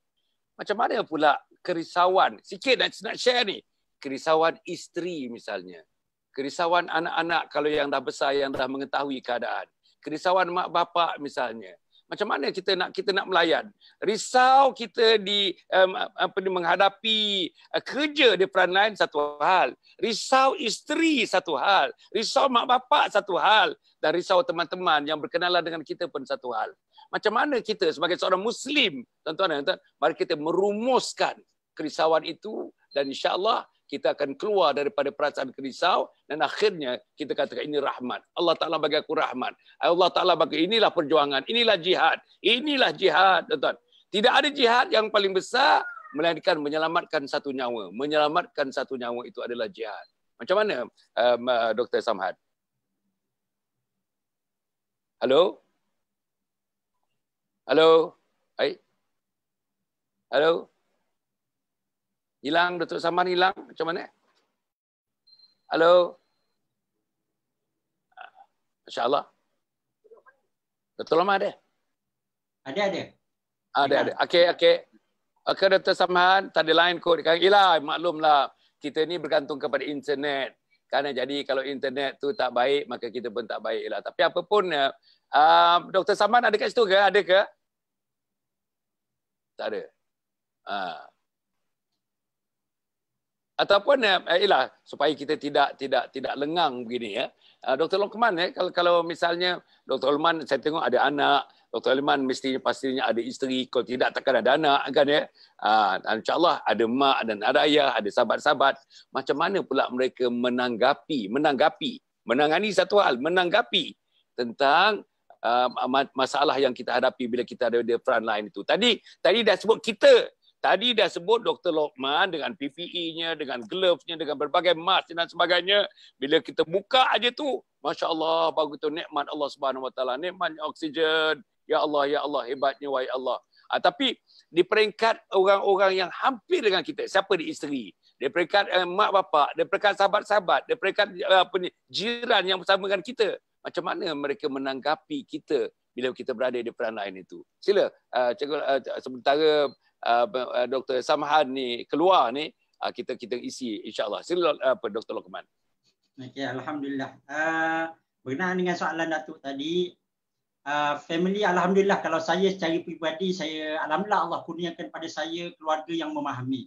Macam mana pula kerisauan sikit nak, nak share ni. Kerisauan isteri misalnya. Kerisauan anak-anak kalau yang dah besar yang dah mengetahui keadaan kerisauan mak bapak misalnya macam mana kita nak kita nak melayan risau kita di um, apa ni menghadapi uh, kerja di frontline satu hal risau isteri satu hal risau mak bapak satu hal dan risau teman-teman yang berkenalan dengan kita pun satu hal macam mana kita sebagai seorang muslim tuan-tuan mari kita merumuskan kerisauan itu dan insyaallah kita akan keluar daripada perasaan kerisau dan akhirnya kita katakan ini rahmat. Allah Ta'ala bagi aku rahmat. Allah Ta'ala bagi inilah perjuangan, inilah jihad, inilah jihad. Tuan. Tidak ada jihad yang paling besar melainkan menyelamatkan satu nyawa. Menyelamatkan satu nyawa itu adalah jihad. Macam mana um, uh, Dr. Samhad? Halo? Halo? Hai? Halo? Halo? Hilang Datuk Saman hilang macam mana? Hello. Masya-Allah. Datuk Lama ada? Ada ada. Ada ada. Okey okey. Okey Datuk Saman tak ada line kod kan hilang maklumlah kita ni bergantung kepada internet. Kerana jadi kalau internet tu tak baik maka kita pun tak baik baiklah. Tapi apa pun uh, eh, ah, Dr. Saman ada kat situ ke? Ada ke? Tak ada. Uh ataupun eh, eh, ialah supaya kita tidak tidak tidak lengang begini ya. Eh, Dr. Lokman ya kalau kalau misalnya Dr. Lokman saya tengok ada anak, Dr. Lokman mestinya pastinya ada isteri, kalau tidak takkan ada anak kan ya. Ah insyaallah ada mak dan ada ayah, ada sahabat-sahabat. Macam mana pula mereka menanggapi, menanggapi, menangani satu hal, menanggapi tentang uh, masalah yang kita hadapi bila kita ada di front line itu. Tadi tadi dah sebut kita Tadi dah sebut Dr. Lokman dengan PPE-nya, dengan glove-nya, dengan berbagai mask dan sebagainya. Bila kita buka aja tu, Masya Allah, bagus tu nikmat Allah Subhanahu SWT. Nikmatnya oksigen. Ya Allah, ya Allah, hebatnya, wahai Allah. Ha, tapi di peringkat orang-orang yang hampir dengan kita, siapa di isteri? Di peringkat eh, mak bapak, di peringkat sahabat-sahabat, di peringkat eh, apa ni, jiran yang bersama dengan kita. Macam mana mereka menanggapi kita bila kita berada di peranan itu? Sila, uh, cikgu, uh, sementara Ah, ah, Dr. Samhan ni keluar ni ah, kita kita isi insyaallah. Sila apa uh, Dr. Lokman. Okey alhamdulillah. Uh, berkenaan dengan soalan Datuk tadi uh, family alhamdulillah kalau saya secara pribadi saya alhamdulillah Allah kurniakan pada saya keluarga yang memahami.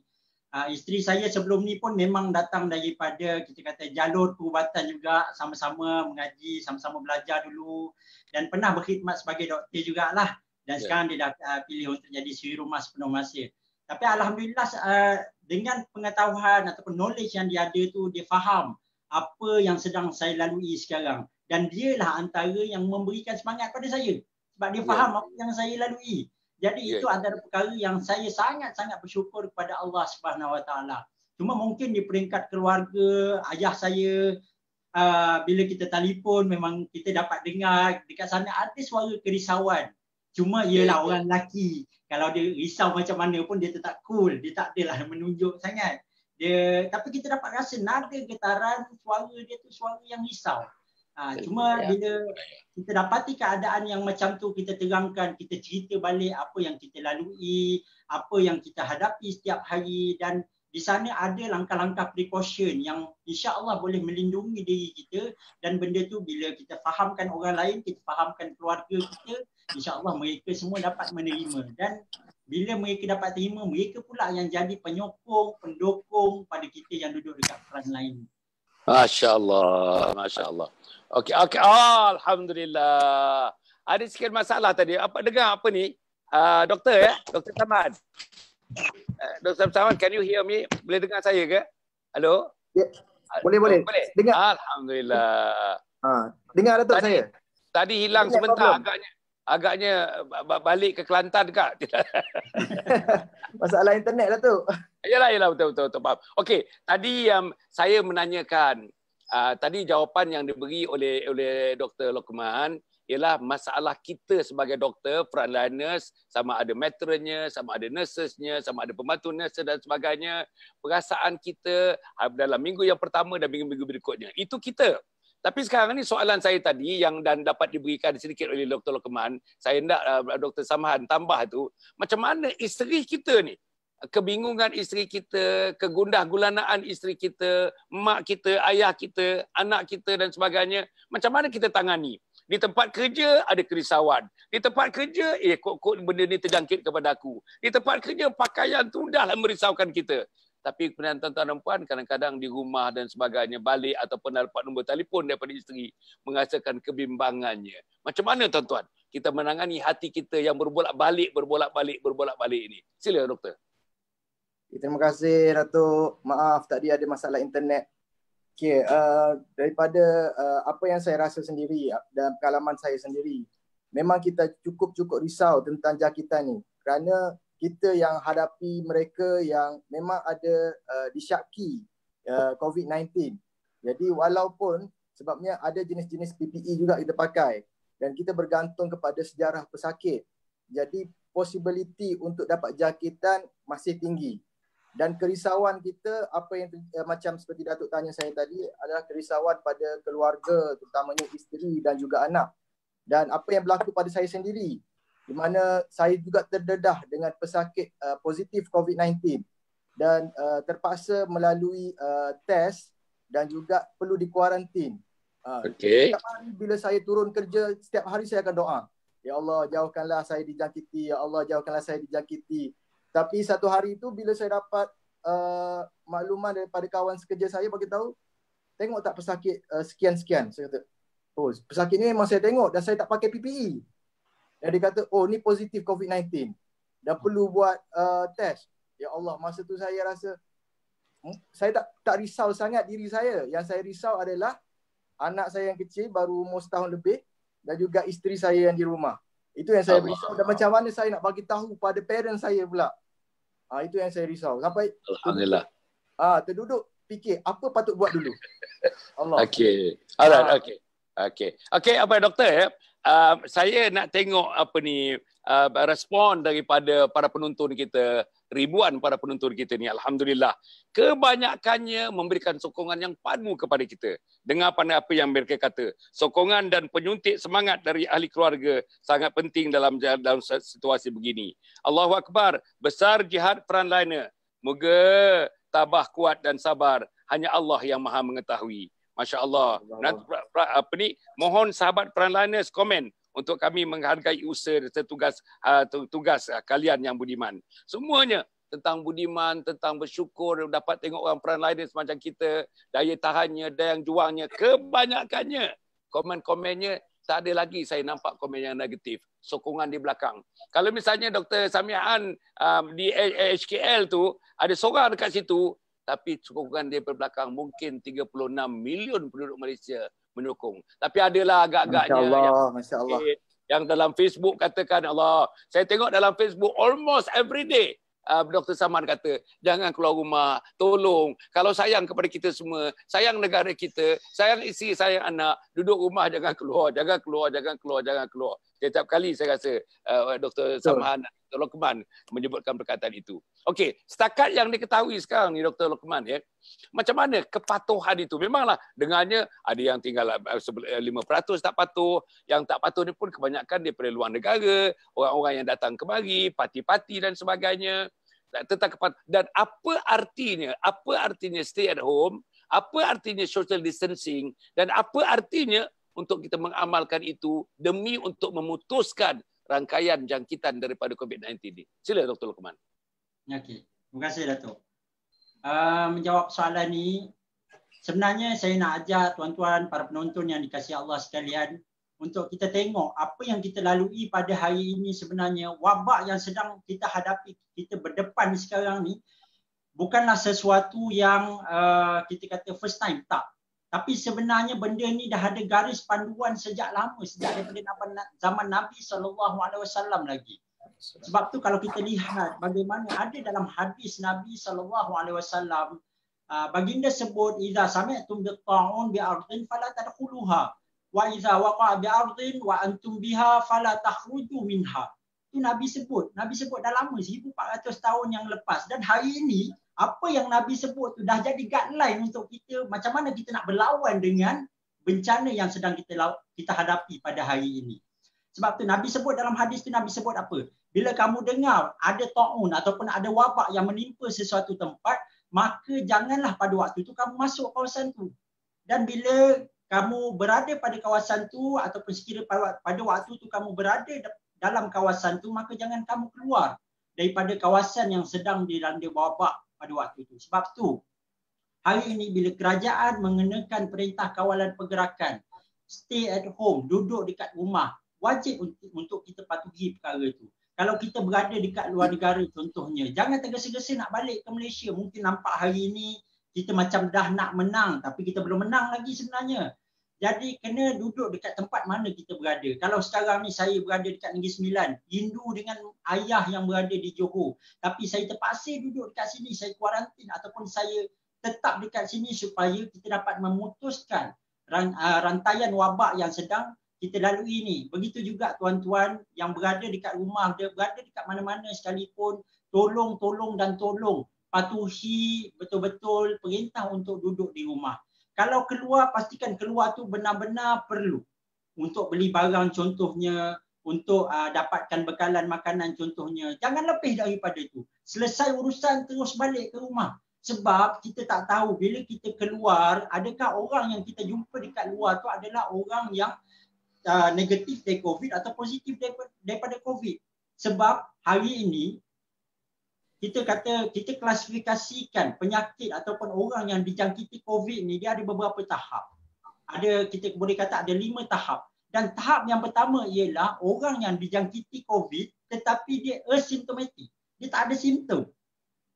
Uh, isteri saya sebelum ni pun memang datang daripada kita kata jalur perubatan juga sama-sama mengaji, sama-sama belajar dulu dan pernah berkhidmat sebagai doktor juga lah dan yeah. sekarang dia dah uh, pilih untuk jadi suri rumah sepenuh masa. Tapi alhamdulillah uh, dengan pengetahuan ataupun knowledge yang dia ada tu dia faham apa yang sedang saya lalui sekarang dan dialah antara yang memberikan semangat kepada saya sebab dia ya. faham yeah. apa yang saya lalui. Jadi yeah. itu antara perkara yang saya sangat-sangat bersyukur kepada Allah Subhanahu Wa Cuma mungkin di peringkat keluarga ayah saya uh, bila kita telefon memang kita dapat dengar dekat sana ada suara kerisauan Cuma ialah yeah. orang lelaki kalau dia risau macam mana pun dia tetap cool, dia tak adalah *laughs* menunjuk sangat. Dia tapi kita dapat rasa nada getaran suara dia tu suara yang risau. Ha, cuma yeah. bila kita dapati keadaan yang macam tu kita terangkan, kita cerita balik apa yang kita lalui, apa yang kita hadapi setiap hari dan di sana ada langkah-langkah precaution yang insya-Allah boleh melindungi diri kita dan benda tu bila kita fahamkan orang lain, kita fahamkan keluarga kita, insyaAllah mereka semua dapat menerima dan bila mereka dapat terima, mereka pula yang jadi penyokong, pendukung pada kita yang duduk dekat front lain. Masya Allah, Masya Allah. Okey, okey. Oh, Alhamdulillah. Ada sikit masalah tadi. Apa dengar apa ni? Uh, doktor ya, Doktor Saman. Uh, eh, Dr. Saman, can you hear me? Boleh dengar saya ke? Hello? Yeah. Boleh, boleh. Oh, boleh. Dengar. Alhamdulillah. Ha. Dengar Datuk tadi, saya. Tadi hilang sebentar agaknya agaknya balik ke Kelantan kak. *laughs* *laughs* Masalah internet lah tu. Yalah, yalah, betul, betul, betul. Faham. Okey, tadi yang um, saya menanyakan, uh, tadi jawapan yang diberi oleh oleh Dr. Lokman, ialah masalah kita sebagai doktor, frontliners, sama ada meternya, sama ada nursesnya, sama ada pembantu nurse dan sebagainya, perasaan kita ah, dalam minggu yang pertama dan minggu-minggu berikutnya. Itu kita. Tapi sekarang ni soalan saya tadi yang dan dapat diberikan sedikit oleh Dr. Lokman, saya nak uh, Dr. Samhan tambah tu, macam mana isteri kita ni, kebingungan isteri kita, kegundah gulanaan isteri kita, mak kita, ayah kita, anak kita dan sebagainya, macam mana kita tangani? Di tempat kerja ada kerisauan. Di tempat kerja, eh kok-kok benda ni terjangkit kepada aku. Di tempat kerja, pakaian tu dah lah merisaukan kita. Tapi kemudian tuan-tuan dan puan kadang-kadang di rumah dan sebagainya balik ataupun dapat nombor telefon daripada isteri mengasakan kebimbangannya. Macam mana tuan-tuan kita menangani hati kita yang berbolak-balik, berbolak-balik, berbolak-balik ini? Sila doktor. Eh, terima kasih Datuk. Maaf tadi ada masalah internet. Okay, uh, eh, daripada uh, apa yang saya rasa sendiri dan pengalaman saya sendiri, memang kita cukup-cukup risau tentang jangkitan ini kerana kita yang hadapi mereka yang memang ada uh, disyaki uh, COVID-19. Jadi walaupun sebabnya ada jenis-jenis PPE juga kita pakai dan kita bergantung kepada sejarah pesakit. Jadi possibility untuk dapat jangkitan masih tinggi. Dan kerisauan kita apa yang uh, macam seperti Datuk tanya saya tadi adalah kerisauan pada keluarga terutamanya isteri dan juga anak. Dan apa yang berlaku pada saya sendiri di mana saya juga terdedah dengan pesakit uh, positif COVID-19 dan uh, terpaksa melalui uh, tes dan juga perlu dikuarantin. Uh, okay. hari bila saya turun kerja, setiap hari saya akan doa. Ya Allah, jauhkanlah saya dijangkiti. Ya Allah, jauhkanlah saya dijangkiti. Tapi satu hari itu bila saya dapat uh, makluman daripada kawan sekerja saya bagi tahu, tengok tak pesakit uh, sekian-sekian. Uh, saya kata, oh, pesakit ni memang saya tengok dan saya tak pakai PPE. Dan dia kata, oh ni positif COVID-19. Dah perlu buat uh, test. Ya Allah, masa tu saya rasa hmm, saya tak tak risau sangat diri saya. Yang saya risau adalah anak saya yang kecil baru umur setahun lebih dan juga isteri saya yang di rumah. Itu yang saya risau dan macam mana saya nak bagi tahu pada parents saya pula. Ah ha, itu yang saya risau. Sampai alhamdulillah. Ah ha, terduduk fikir apa patut buat dulu. *laughs* Allah. Okay. Alright, ah. Okay, okay, okay. apa doktor ya? Yeah. Ah, saya nak tengok apa ni uh, respon daripada para penonton kita ribuan para penonton kita ni alhamdulillah kebanyakannya memberikan sokongan yang padu kepada kita dengar pada apa yang mereka kata sokongan dan penyuntik semangat dari ahli keluarga sangat penting dalam dalam situasi begini Allahu akbar besar jihad frontliner moga tabah kuat dan sabar hanya Allah yang maha mengetahui Masya Allah. Nanti, apa ni, mohon sahabat peran lainnya komen untuk kami menghargai usaha dan tugas, ha, tugas ha, kalian yang budiman. Semuanya tentang budiman, tentang bersyukur, dapat tengok orang peran lain semacam kita, daya tahannya, daya juangnya, kebanyakannya. Komen-komennya, tak ada lagi saya nampak komen yang negatif. Sokongan di belakang. Kalau misalnya Dr. Samiaan um, di HKL tu, ada seorang dekat situ, tapi sokongan dia berbelakang mungkin 36 million penduduk Malaysia menyokong. Tapi adalah agak-agaknya yang, Masya eh, yang dalam Facebook katakan Allah. Saya tengok dalam Facebook almost every day Uh, ah, Dr. Saman kata, jangan keluar rumah, tolong. Kalau sayang kepada kita semua, sayang negara kita, sayang isi, sayang anak, duduk rumah, jangan keluar, jangan keluar, jangan keluar, jangan keluar. Setiap kali saya rasa uh, ah, Dr. Saman Dr. Lokman menyebutkan perkataan itu. Okey, setakat yang diketahui sekarang ni Dr. Lokman ya. Macam mana kepatuhan itu? Memanglah dengannya ada yang tinggal 5% eh, eh, tak patuh, yang tak patuh ni pun kebanyakan daripada luar negara, orang-orang yang datang kemari, parti-parti dan sebagainya. Tentang kepatuhan. dan apa artinya? Apa artinya stay at home? Apa artinya social distancing dan apa artinya untuk kita mengamalkan itu demi untuk memutuskan rangkaian jangkitan daripada COVID-19 ini. Sila Dr. Lukman. Okey. Terima kasih Dato. Uh, ah, menjawab soalan ini, sebenarnya saya nak ajak tuan-tuan para penonton yang dikasihi Allah sekalian untuk kita tengok apa yang kita lalui pada hari ini sebenarnya wabak yang sedang kita hadapi kita berdepan sekarang ni bukanlah sesuatu yang uh, kita kata first time tak tapi sebenarnya benda ni dah ada garis panduan sejak lama sejak daripada zaman Nabi sallallahu alaihi wasallam lagi. Sebab tu kalau kita lihat bagaimana ada dalam hadis Nabi sallallahu alaihi wasallam ah, baginda sebut idza sami'tum bi ta'un bi ardin fala tadkhuluha wa idza waqa'a bi ardin wa antum biha fala takhruju minha. Tu Nabi sebut. Nabi sebut dah lama 1400 tahun yang lepas dan hari ini apa yang Nabi sebut tu dah jadi guideline untuk kita macam mana kita nak berlawan dengan bencana yang sedang kita kita hadapi pada hari ini. Sebab tu Nabi sebut dalam hadis tu Nabi sebut apa? Bila kamu dengar ada ta'un ataupun ada wabak yang menimpa sesuatu tempat, maka janganlah pada waktu tu kamu masuk kawasan tu. Dan bila kamu berada pada kawasan tu ataupun sekira pada waktu tu kamu berada dalam kawasan tu, maka jangan kamu keluar daripada kawasan yang sedang dilanda dalam wabak pada waktu itu. Sebab tu hari ini bila kerajaan mengenakan perintah kawalan pergerakan stay at home, duduk dekat rumah, wajib untuk untuk kita patuhi perkara itu. Kalau kita berada dekat luar negara contohnya, jangan tergesa-gesa nak balik ke Malaysia. Mungkin nampak hari ini kita macam dah nak menang tapi kita belum menang lagi sebenarnya. Jadi kena duduk dekat tempat mana kita berada. Kalau sekarang ni saya berada dekat Negeri Sembilan, rindu dengan ayah yang berada di Johor. Tapi saya terpaksa duduk dekat sini, saya kuarantin ataupun saya tetap dekat sini supaya kita dapat memutuskan ah, rantaian wabak yang sedang kita lalui ni. Begitu juga tuan-tuan yang berada dekat rumah, berada dekat mana-mana sekalipun, tolong-tolong dan tolong patuhi betul-betul perintah untuk duduk di rumah kalau keluar pastikan keluar tu benar-benar perlu untuk beli barang contohnya untuk uh, dapatkan bekalan makanan contohnya jangan lebih daripada itu selesai urusan terus balik ke rumah sebab kita tak tahu bila kita keluar adakah orang yang kita jumpa dekat luar tu adalah orang yang uh, negatif dari covid atau positif daripada covid sebab hari ini kita kata kita klasifikasikan penyakit ataupun orang yang dijangkiti COVID ni dia ada beberapa tahap. Ada kita boleh kata ada lima tahap dan tahap yang pertama ialah orang yang dijangkiti COVID tetapi dia asymptomatic. Dia tak ada simptom.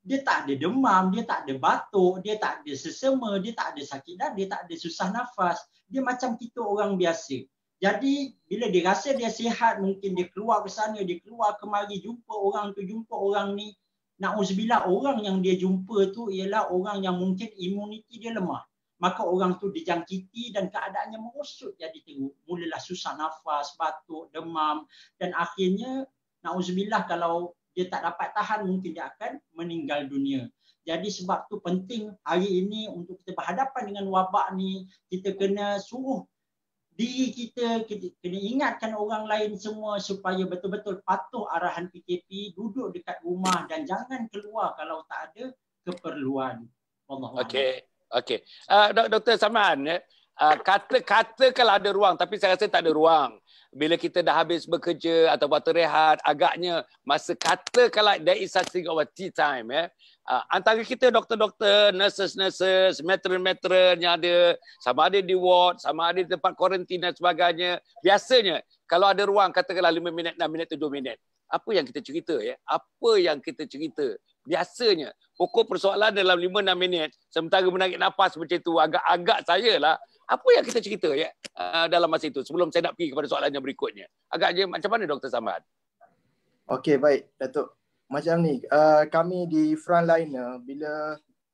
Dia tak ada demam, dia tak ada batuk, dia tak ada sesema, dia tak ada sakit dan dia tak ada susah nafas. Dia macam kita orang biasa. Jadi bila dia rasa dia sihat mungkin dia keluar ke sana, dia keluar kemari jumpa orang tu, jumpa orang ni, Na'uzubillah orang yang dia jumpa tu ialah orang yang mungkin imuniti dia lemah. Maka orang tu dijangkiti dan keadaannya merosot jadi teruk. Mulalah susah nafas, batuk, demam dan akhirnya na'uzubillah kalau dia tak dapat tahan mungkin dia akan meninggal dunia. Jadi sebab tu penting hari ini untuk kita berhadapan dengan wabak ni kita kena suruh diri kita kena, kena ingatkan orang lain semua supaya betul-betul patuh arahan PKP duduk dekat rumah dan jangan keluar kalau tak ada keperluan Allah Okay, okay, uh, ah, doktor Saman ya eh, ah, uh, kata-kata kalau ada ruang tapi saya rasa tak ada ruang bila kita dah habis bekerja atau buat rehat agaknya masa kata kalau there is something of tea time ya uh, antara kita doktor-doktor, nurses-nurses, matron-matron yang ada sama ada di ward, sama ada di tempat kuarantin dan sebagainya. Biasanya kalau ada ruang katakanlah 5 minit, 6 minit, 7 minit. Apa yang kita cerita ya? Apa yang kita cerita? Biasanya pokok persoalan dalam 5 6 minit sementara menarik nafas macam itu agak-agak saya lah apa yang kita cerita ya uh, dalam masa itu sebelum saya nak pergi kepada soalan yang berikutnya. Agaknya macam mana Dr. Samad? Okey, baik Datuk macam ni uh, kami di frontliner uh, bila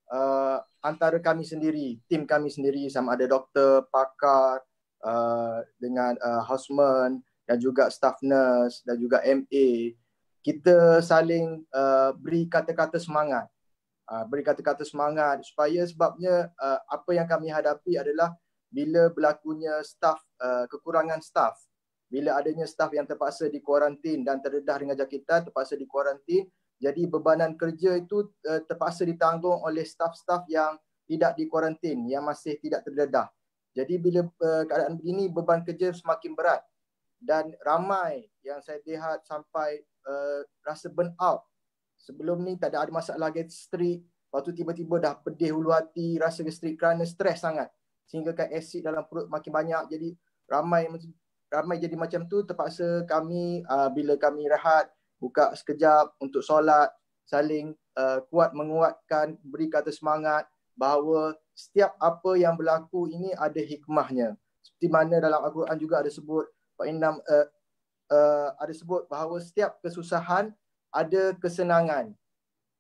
uh, antara kami sendiri tim kami sendiri sama ada doktor pakar uh, dengan uh, houseman dan juga staff nurse dan juga MA kita saling uh, beri kata-kata semangat uh, beri kata-kata semangat supaya sebabnya uh, apa yang kami hadapi adalah bila berlakunya staff uh, kekurangan staff bila adanya staf yang terpaksa dikuarantin dan terdedah dengan jangkitan terpaksa dikuarantin jadi bebanan kerja itu uh, terpaksa ditanggung oleh staf-staf yang tidak dikuarantin yang masih tidak terdedah jadi bila uh, keadaan begini beban kerja semakin berat dan ramai yang saya lihat sampai uh, rasa burn out sebelum ni tak ada ada masalah gastrik waktu tiba-tiba dah pedih hulu hati rasa gastrik kerana stres sangat sehingga kan asid dalam perut makin banyak jadi ramai ramai jadi macam tu terpaksa kami uh, bila kami rehat buka sekejap untuk solat saling uh, kuat menguatkan beri kata semangat bahawa setiap apa yang berlaku ini ada hikmahnya seperti mana dalam al-Quran juga ada sebut Pak Inam uh, eh, uh, eh, ada sebut bahawa setiap kesusahan ada kesenangan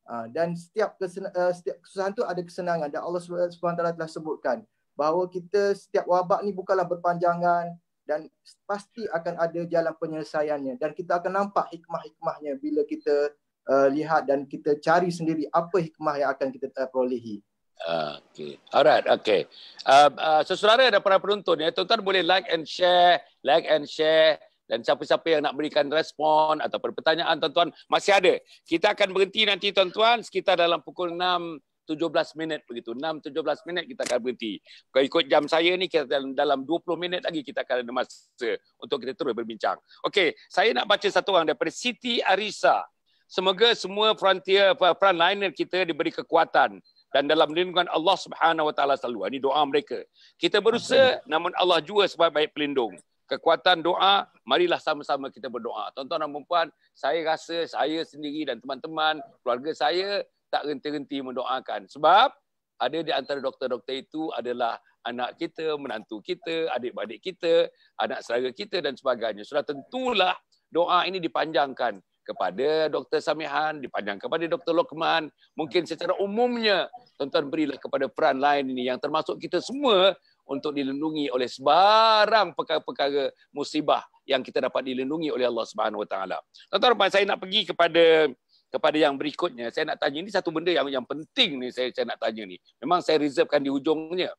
uh, dan setiap kesen- uh, eh, setiap kesusahan tu ada kesenangan dan Allah Subhanahu telah sebutkan bahawa kita setiap wabak ni bukanlah berpanjangan dan pasti akan ada jalan penyelesaiannya dan kita akan nampak hikmah-hikmahnya bila kita uh, lihat dan kita cari sendiri apa hikmah yang akan kita uh, perolehi. Okay, Alright, okay. Uh, uh, sesuara ada para penonton ya, tuan-tuan boleh like and share, like and share dan siapa-siapa yang nak berikan respon ataupun pertanyaan tuan-tuan masih ada. Kita akan berhenti nanti tuan-tuan sekitar dalam pukul 6 17 minit begitu. 6 17 minit kita akan berhenti. Kalau ikut jam saya ni kita dalam dalam 20 minit lagi kita akan ada masa untuk kita terus berbincang. Okey, saya nak baca satu orang daripada Siti Arisa. Semoga semua frontier frontliner kita diberi kekuatan dan dalam lindungan Allah Subhanahu Wa Taala selalu. Ini doa mereka. Kita berusaha namun Allah jua sebaik-baik pelindung. Kekuatan doa, marilah sama-sama kita berdoa. Tuan-tuan dan puan saya rasa saya sendiri dan teman-teman, keluarga saya, tak renti-renti mendoakan. Sebab ada di antara doktor-doktor itu adalah anak kita, menantu kita, adik-adik kita, anak saudara kita dan sebagainya. Sudah tentulah doa ini dipanjangkan kepada Dr. Samihan, dipanjang kepada Dr. Lokman, mungkin secara umumnya tuan-tuan berilah kepada peran lain ini yang termasuk kita semua untuk dilindungi oleh sebarang perkara-perkara musibah yang kita dapat dilindungi oleh Allah Subhanahu Wa Taala. Tuan-tuan saya nak pergi kepada kepada yang berikutnya saya nak tanya ini satu benda yang yang penting ni saya saya nak tanya ni memang saya reservekan di hujungnya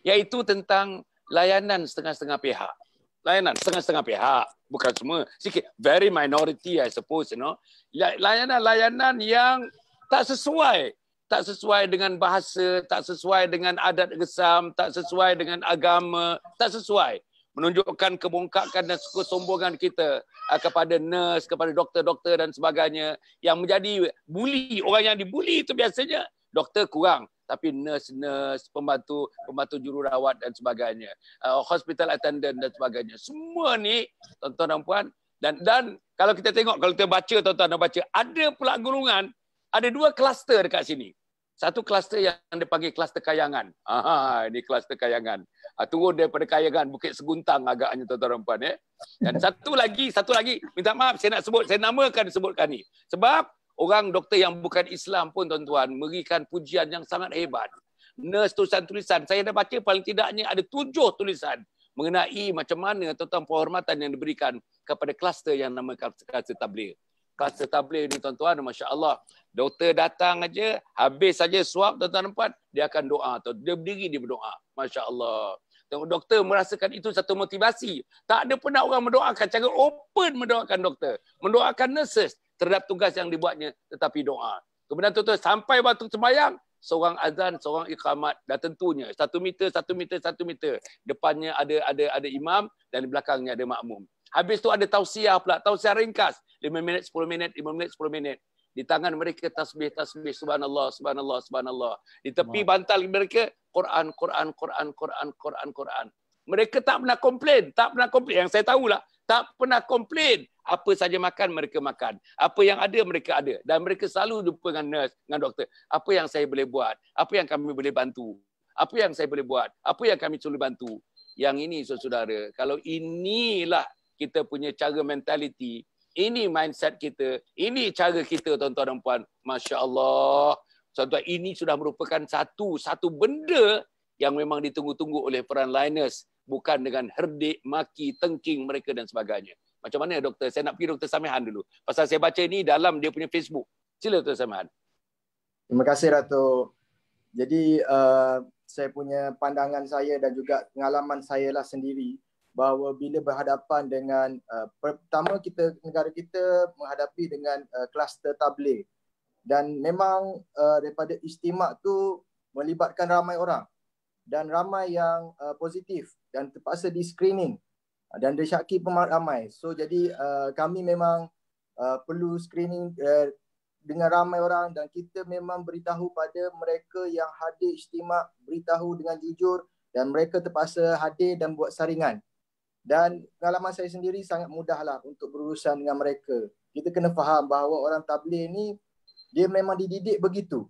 yaitu tentang layanan setengah-setengah pihak layanan setengah-setengah pihak bukan semua sikit very minority i suppose you know ya, layanan-layanan yang tak sesuai tak sesuai dengan bahasa, tak sesuai dengan adat gesam, tak sesuai dengan agama, tak sesuai menunjukkan kebongkakan dan kesombongan kita ah, kepada nurse, kepada doktor-doktor dan sebagainya yang menjadi bully, orang yang dibully itu biasanya doktor kurang tapi nurse-nurse, pembantu, pembantu jururawat dan sebagainya, uh, hospital attendant dan sebagainya. Semua ni tuan-tuan dan puan dan dan kalau kita tengok kalau kita baca tuan-tuan dan baca ada pula golongan ada dua kluster dekat sini satu kluster yang dipanggil kluster kayangan. Ah, ini kluster kayangan. Ah, turun daripada kayangan Bukit Seguntang agaknya tuan-tuan dan puan. Eh. Dan *laughs* satu lagi, satu lagi. Minta maaf saya nak sebut, saya namakan sebutkan ni. Sebab orang doktor yang bukan Islam pun tuan-tuan memberikan pujian yang sangat hebat. Nurse tulisan-tulisan. Saya dah baca paling tidaknya ada tujuh tulisan mengenai macam mana tuan-tuan penghormatan yang diberikan kepada kluster yang namakan kluster tabligh kata tabligh ni tuan-tuan masya-Allah doktor datang aja habis saja suap tuan-tuan nampak dia akan doa tu dia berdiri dia berdoa masya-Allah tengok doktor merasakan itu satu motivasi tak ada pun orang mendoakan cara open mendoakan doktor mendoakan nurses terhadap tugas yang dibuatnya tetapi doa kemudian tuan-tuan sampai waktu sembahyang seorang azan seorang iqamat dah tentunya satu meter satu meter satu meter depannya ada ada ada imam dan di belakangnya ada makmum Habis tu ada tausiah pula, tausiah ringkas. 5 minit, 10 minit, 5 minit, 10 minit. Di tangan mereka tasbih, tasbih, subhanallah, subhanallah, subhanallah. Di tepi bantal mereka, Quran, Quran, Quran, Quran, Quran, Quran. Mereka tak pernah komplain, tak pernah komplain. Yang saya tahulah, tak pernah komplain. Apa saja makan, mereka makan. Apa yang ada, mereka ada. Dan mereka selalu jumpa dengan nurse, dengan doktor. Apa yang saya boleh buat? Apa yang kami boleh bantu? Apa yang saya boleh buat? Apa yang kami boleh bantu? Yang ini, saudara, kalau inilah kita punya cara mentaliti. Ini mindset kita. Ini cara kita, tuan-tuan dan puan. Masya Allah. Tuan-tuan, ini sudah merupakan satu satu benda yang memang ditunggu-tunggu oleh frontliners. Bukan dengan herdik, maki, tengking mereka dan sebagainya. Macam mana, doktor? Saya nak pergi Dr. Samihan dulu. Pasal saya baca ini dalam dia punya Facebook. Sila, Dr. Samihan. Terima kasih, Ratu. Jadi, uh, saya punya pandangan saya dan juga pengalaman saya lah sendiri bahawa bila berhadapan dengan uh, pertama kita negara kita menghadapi dengan uh, kluster uh, tabligh dan memang uh, daripada istimak tu melibatkan ramai orang dan ramai yang uh, positif dan terpaksa di screening uh, dan disyaki pun ramai so jadi uh, kami memang uh, perlu screening uh, dengan ramai orang dan kita memang beritahu pada mereka yang hadir istimak beritahu dengan jujur dan mereka terpaksa hadir dan buat saringan dan pengalaman saya sendiri sangat mudahlah untuk berurusan dengan mereka. Kita kena faham bahawa orang tabligh ni dia memang dididik begitu.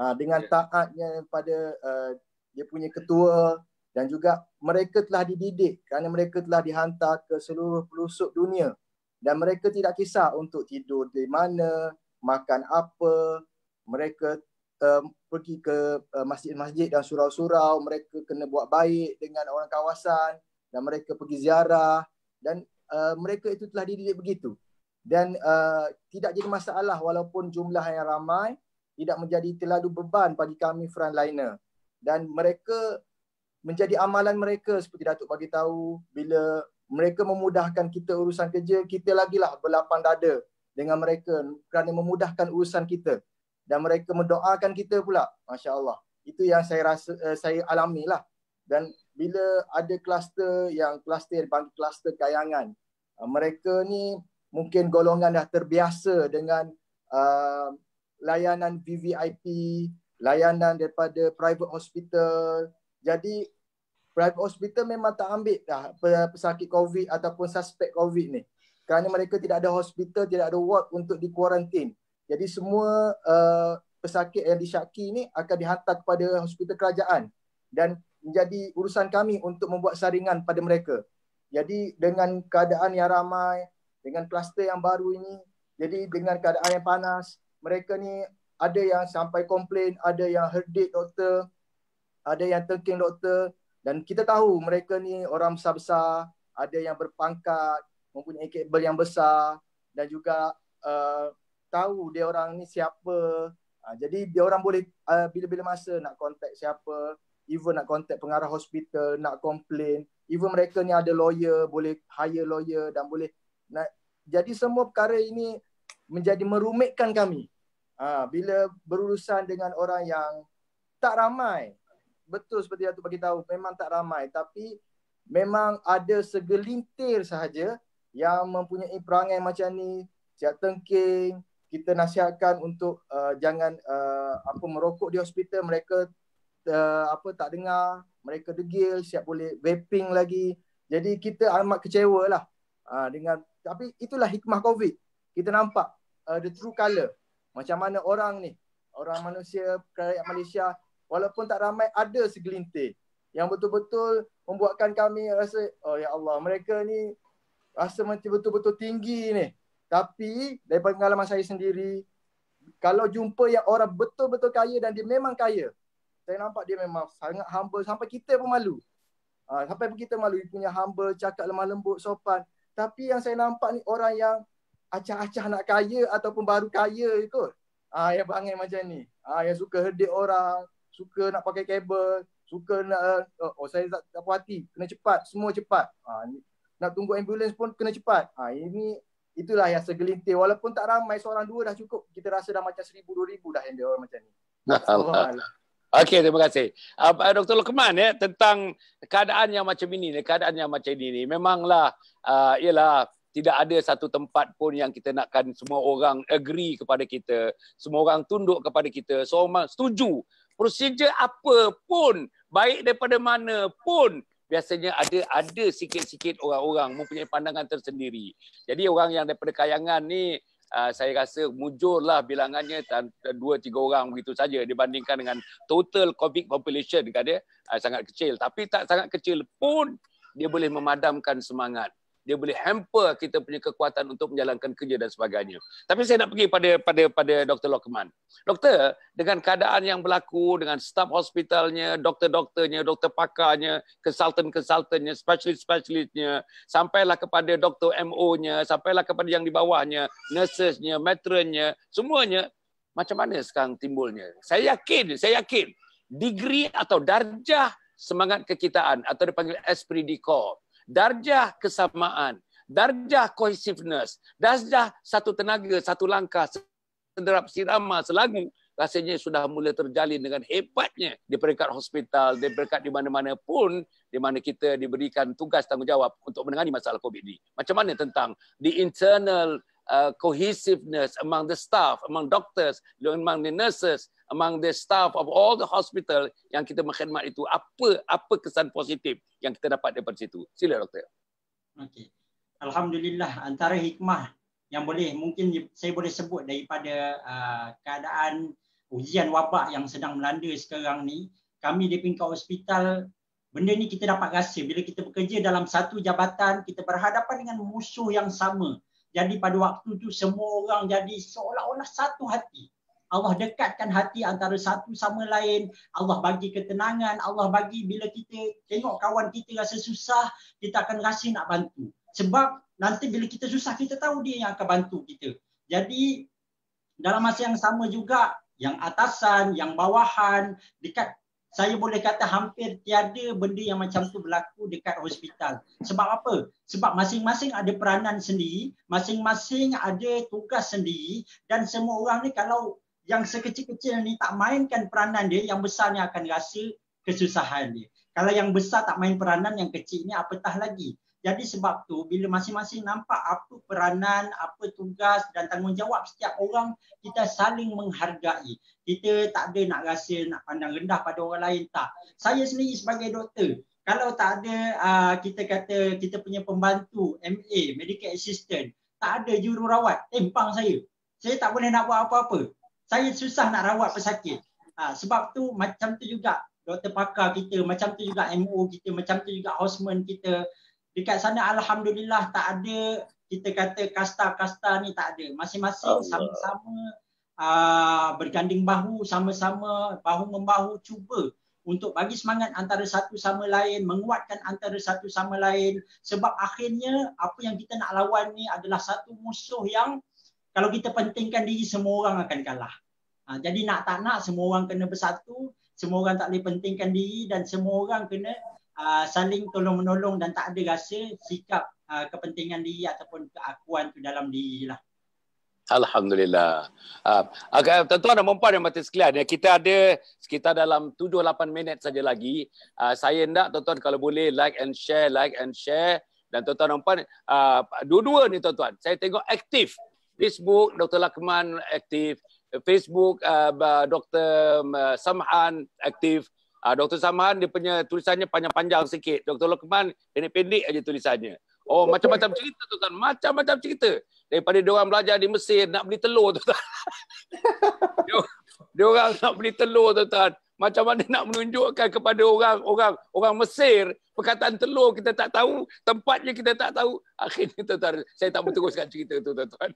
Uh, dengan ya. taatnya pada uh, dia punya ketua dan juga mereka telah dididik kerana mereka telah dihantar ke seluruh pelosok dunia dan mereka tidak kisah untuk tidur di mana, makan apa, mereka uh, pergi ke uh, masjid-masjid dan surau-surau, mereka kena buat baik dengan orang kawasan dan mereka pergi ziarah dan uh, mereka itu telah dididik begitu dan uh, tidak jadi masalah walaupun jumlah yang ramai tidak menjadi terlalu beban bagi kami frontliner dan mereka menjadi amalan mereka seperti Datuk bagi tahu bila mereka memudahkan kita urusan kerja kita lagilah berlapang dada dengan mereka kerana memudahkan urusan kita dan mereka mendoakan kita pula masyaAllah itu yang saya rasa eh, saya alami lah. dan bila ada kluster yang kluster panggil kluster kayangan uh, mereka ni mungkin golongan dah terbiasa dengan uh, layanan VVIP layanan daripada private hospital jadi private hospital memang tak ambil dah pesakit covid ataupun suspek covid ni kerana mereka tidak ada hospital tidak ada ward untuk dikuarantin jadi semua uh, pesakit yang disyaki ni akan dihantar kepada hospital kerajaan dan menjadi urusan kami untuk membuat saringan pada mereka. Jadi dengan keadaan yang ramai, dengan kluster yang baru ini, jadi dengan keadaan yang panas, mereka ni ada yang sampai komplain, ada yang herdik doktor, ada yang terking doktor dan kita tahu mereka ni orang besar-besar, ada yang berpangkat, mempunyai kabel yang besar dan juga uh, tahu dia orang ni siapa. Uh, jadi dia orang boleh uh, bila-bila masa nak kontak siapa even nak contact pengarah hospital, nak komplain. even mereka ni ada lawyer, boleh hire lawyer dan boleh nak jadi semua perkara ini menjadi merumitkan kami. Ha, bila berurusan dengan orang yang tak ramai. Betul seperti Datuk bagi tahu, memang tak ramai tapi memang ada segelintir sahaja yang mempunyai perangai macam ni, siap tengking, kita nasihatkan untuk uh, jangan uh, apa merokok di hospital mereka uh, apa tak dengar, mereka degil, siap boleh vaping lagi. Jadi kita amat kecewa lah uh, dengan tapi itulah hikmah COVID. Kita nampak uh, the true color. Macam mana orang ni, orang manusia kerajaan Malaysia walaupun tak ramai ada segelintir yang betul-betul membuatkan kami rasa oh ya Allah mereka ni rasa macam betul-betul tinggi ni. Tapi dari pengalaman saya sendiri kalau jumpa yang orang betul-betul kaya dan dia memang kaya, saya nampak dia memang sangat humble sampai kita pun malu. Ha, sampai pun kita malu dia punya humble, cakap lemah lembut, sopan. Tapi yang saya nampak ni orang yang acah-acah nak kaya ataupun baru kaya je kot. Ha, ah, yang bangai macam ni. Ha, yang suka herdik orang, suka nak pakai kabel, suka nak, uh, oh saya tak, tak puas hati, kena cepat, semua cepat. Ha, nak tunggu ambulans pun kena cepat. Ha, ini itulah yang segelintir. Walaupun tak ramai, seorang dua dah cukup. Kita rasa dah macam seribu, dua ribu dah yang orang macam ni. *laughs* Alhamdulillah. Okey, terima kasih. Uh, ah, ah, Dr. Lukman ya eh, tentang keadaan yang macam ini, keadaan yang macam ini memanglah uh, ialah tidak ada satu tempat pun yang kita nakkan semua orang agree kepada kita, semua orang tunduk kepada kita, semua so, setuju. Prosedur apa pun, baik daripada mana pun, biasanya ada ada sikit-sikit orang-orang mempunyai pandangan tersendiri. Jadi orang yang daripada kayangan ni Ah, saya rasa mujurlah bilangannya dua tiga orang begitu saja dibandingkan dengan total covid population kan dia uh, sangat kecil tapi tak sangat kecil pun dia boleh memadamkan semangat dia boleh hamper kita punya kekuatan untuk menjalankan kerja dan sebagainya. Tapi saya nak pergi pada pada pada Dr. Lokman. Doktor, dengan keadaan yang berlaku dengan staf hospitalnya, doktor-doktornya, doktor pakarnya, konsultan-konsultannya, specialist-specialistnya, sampailah kepada Doktor MO-nya, sampailah kepada yang di bawahnya, nurses-nya, matron-nya, semuanya macam mana sekarang timbulnya? Saya yakin, saya yakin degree atau darjah semangat kekitaan atau dipanggil esprit de corps darjah kesamaan, darjah cohesiveness, darjah satu tenaga, satu langkah, senderap sirama, selagu, rasanya sudah mula terjalin dengan hebatnya di peringkat hospital, di peringkat di mana-mana pun di mana kita diberikan tugas tanggungjawab untuk menangani masalah COVID ini. Macam mana tentang the internal uh, cohesiveness among the staff, among doctors, among the nurses, among the staff of all the hospital yang kita mengkhidmat itu apa apa kesan positif yang kita dapat daripada situ sila doktor okey alhamdulillah antara hikmah yang boleh mungkin saya boleh sebut daripada uh, keadaan ujian wabak yang sedang melanda sekarang ni kami di pingkat hospital benda ni kita dapat rasa bila kita bekerja dalam satu jabatan kita berhadapan dengan musuh yang sama jadi pada waktu tu semua orang jadi seolah-olah satu hati. Allah dekatkan hati antara satu sama lain. Allah bagi ketenangan. Allah bagi bila kita tengok kawan kita rasa susah, kita akan rasa nak bantu. Sebab nanti bila kita susah, kita tahu dia yang akan bantu kita. Jadi dalam masa yang sama juga, yang atasan, yang bawahan, dekat saya boleh kata hampir tiada benda yang macam tu berlaku dekat hospital. Sebab apa? Sebab masing-masing ada peranan sendiri, masing-masing ada tugas sendiri dan semua orang ni kalau yang sekecil-kecil ni tak mainkan peranan dia yang besarnya akan rasa kesusahan dia. Kalau yang besar tak main peranan yang kecil ni apatah lagi. Jadi sebab tu bila masing-masing nampak apa peranan, apa tugas dan tanggungjawab setiap orang kita saling menghargai. Kita tak ada nak rasa nak pandang rendah pada orang lain tak. Saya sendiri sebagai doktor kalau tak ada uh, kita kata kita punya pembantu MA, medical assistant, tak ada jururawat, tempang saya. Saya tak boleh nak buat apa-apa saya susah nak rawat pesakit. Ha, sebab tu macam tu juga doktor pakar kita, macam tu juga MO kita, macam tu juga Osman kita. Dekat sana Alhamdulillah tak ada kita kata kasta-kasta ni tak ada. Masing-masing sama-sama ha, berganding bahu, sama-sama bahu-membahu cuba untuk bagi semangat antara satu sama lain, menguatkan antara satu sama lain. Sebab akhirnya apa yang kita nak lawan ni adalah satu musuh yang kalau kita pentingkan diri semua orang akan kalah. Ha, jadi nak tak nak semua orang kena bersatu, semua orang tak boleh pentingkan diri dan semua orang kena uh, saling tolong-menolong dan tak ada rasa sikap uh, kepentingan diri ataupun keakuan tu dalam diri lah. Alhamdulillah. Uh, tuan ada dan yang mati sekalian, ya, kita ada sekitar dalam 7-8 minit saja lagi. Uh, saya nak tuan-tuan kalau boleh like and share, like and share. Dan tuan-tuan dan uh, dua-dua ni tuan-tuan, saya tengok aktif Facebook Dr. Lakman aktif, Facebook uh, Dr. Um, uh, Samhan aktif. Uh, ah, Dr. Samhan dia punya tulisannya panjang-panjang sikit. Dr. Lakman pendek-pendek aja tulisannya. Oh, okay. macam-macam cerita tuan. Macam-macam cerita. Daripada dia orang belajar di Mesir nak beli telur tuan. *laughs* dia orang nak beli telur tuan macam mana nak menunjukkan kepada orang-orang orang Mesir perkataan telur kita tak tahu tempatnya kita tak tahu akhirnya tuan-tuan saya tak meneruskan cerita tu tuan-tuan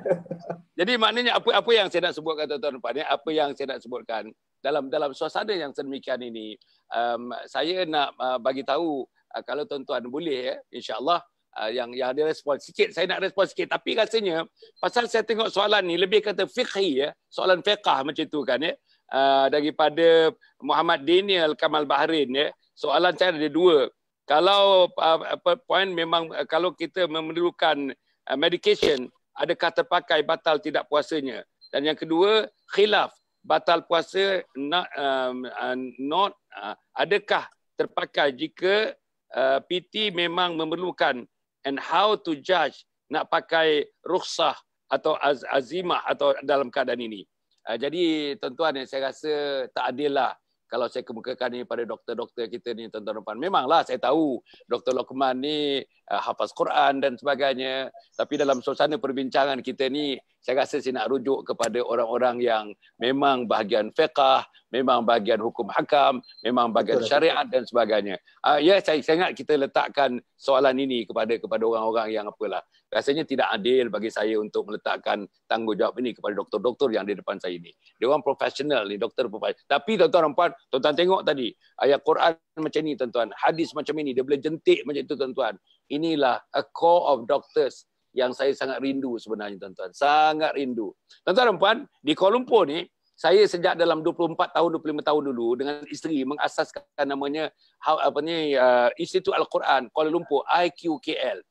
*laughs* jadi maknanya apa apa yang saya nak sebutkan tuan-tuan ni apa yang saya nak sebutkan dalam dalam suasana yang sedemikian ini um, saya nak uh, bagi tahu uh, kalau tuan-tuan boleh ya insyaallah uh, yang yang ada respon sikit saya nak respon sikit tapi rasanya pasal saya tengok soalan ni lebih kata fiqhi ya soalan fiqah macam tu kan ya Uh, daripada Muhammad Daniel Kamal Baharin, ya. Soalan saya ada dua. Kalau uh, poin memang uh, kalau kita memerlukan uh, medication ada kata pakai batal tidak puasanya. Dan yang kedua khilaf batal puasa not, um, uh, not uh, adakah terpakai jika uh, PT memang memerlukan and how to judge nak pakai rukhsah atau az azimah atau dalam keadaan ini. Ah, jadi tuan-tuan ni saya rasa tak adil lah kalau saya kemukakan ni pada doktor-doktor kita ni tuan-tuan puan memanglah saya tahu Dr. Lokman ni uh, hafaz Quran dan sebagainya tapi dalam suasana perbincangan kita ni saya rasa saya nak rujuk kepada orang-orang yang memang bahagian fiqah, memang bahagian hukum hakam, memang bahagian syariat dan sebagainya. Uh, ya, saya, saya ingat kita letakkan soalan ini kepada kepada orang-orang yang apalah. Rasanya tidak adil bagi saya untuk meletakkan tanggungjawab ini kepada doktor-doktor yang di depan saya ini. Dia orang profesional ni, doktor profesional. Tapi tuan-tuan dan puan, tuan-tuan tengok tadi, ayat Quran macam ini tuan-tuan, hadis macam ini, dia boleh jentik macam itu tuan-tuan. Inilah a core of doctors yang saya sangat rindu sebenarnya tuan-tuan. Sangat rindu. Tuan-tuan dan puan, di Kuala Lumpur ni, saya sejak dalam 24 tahun, 25 tahun dulu dengan isteri mengasaskan namanya how, apa ni, uh, Institut Al-Quran Kuala Lumpur, IQKL.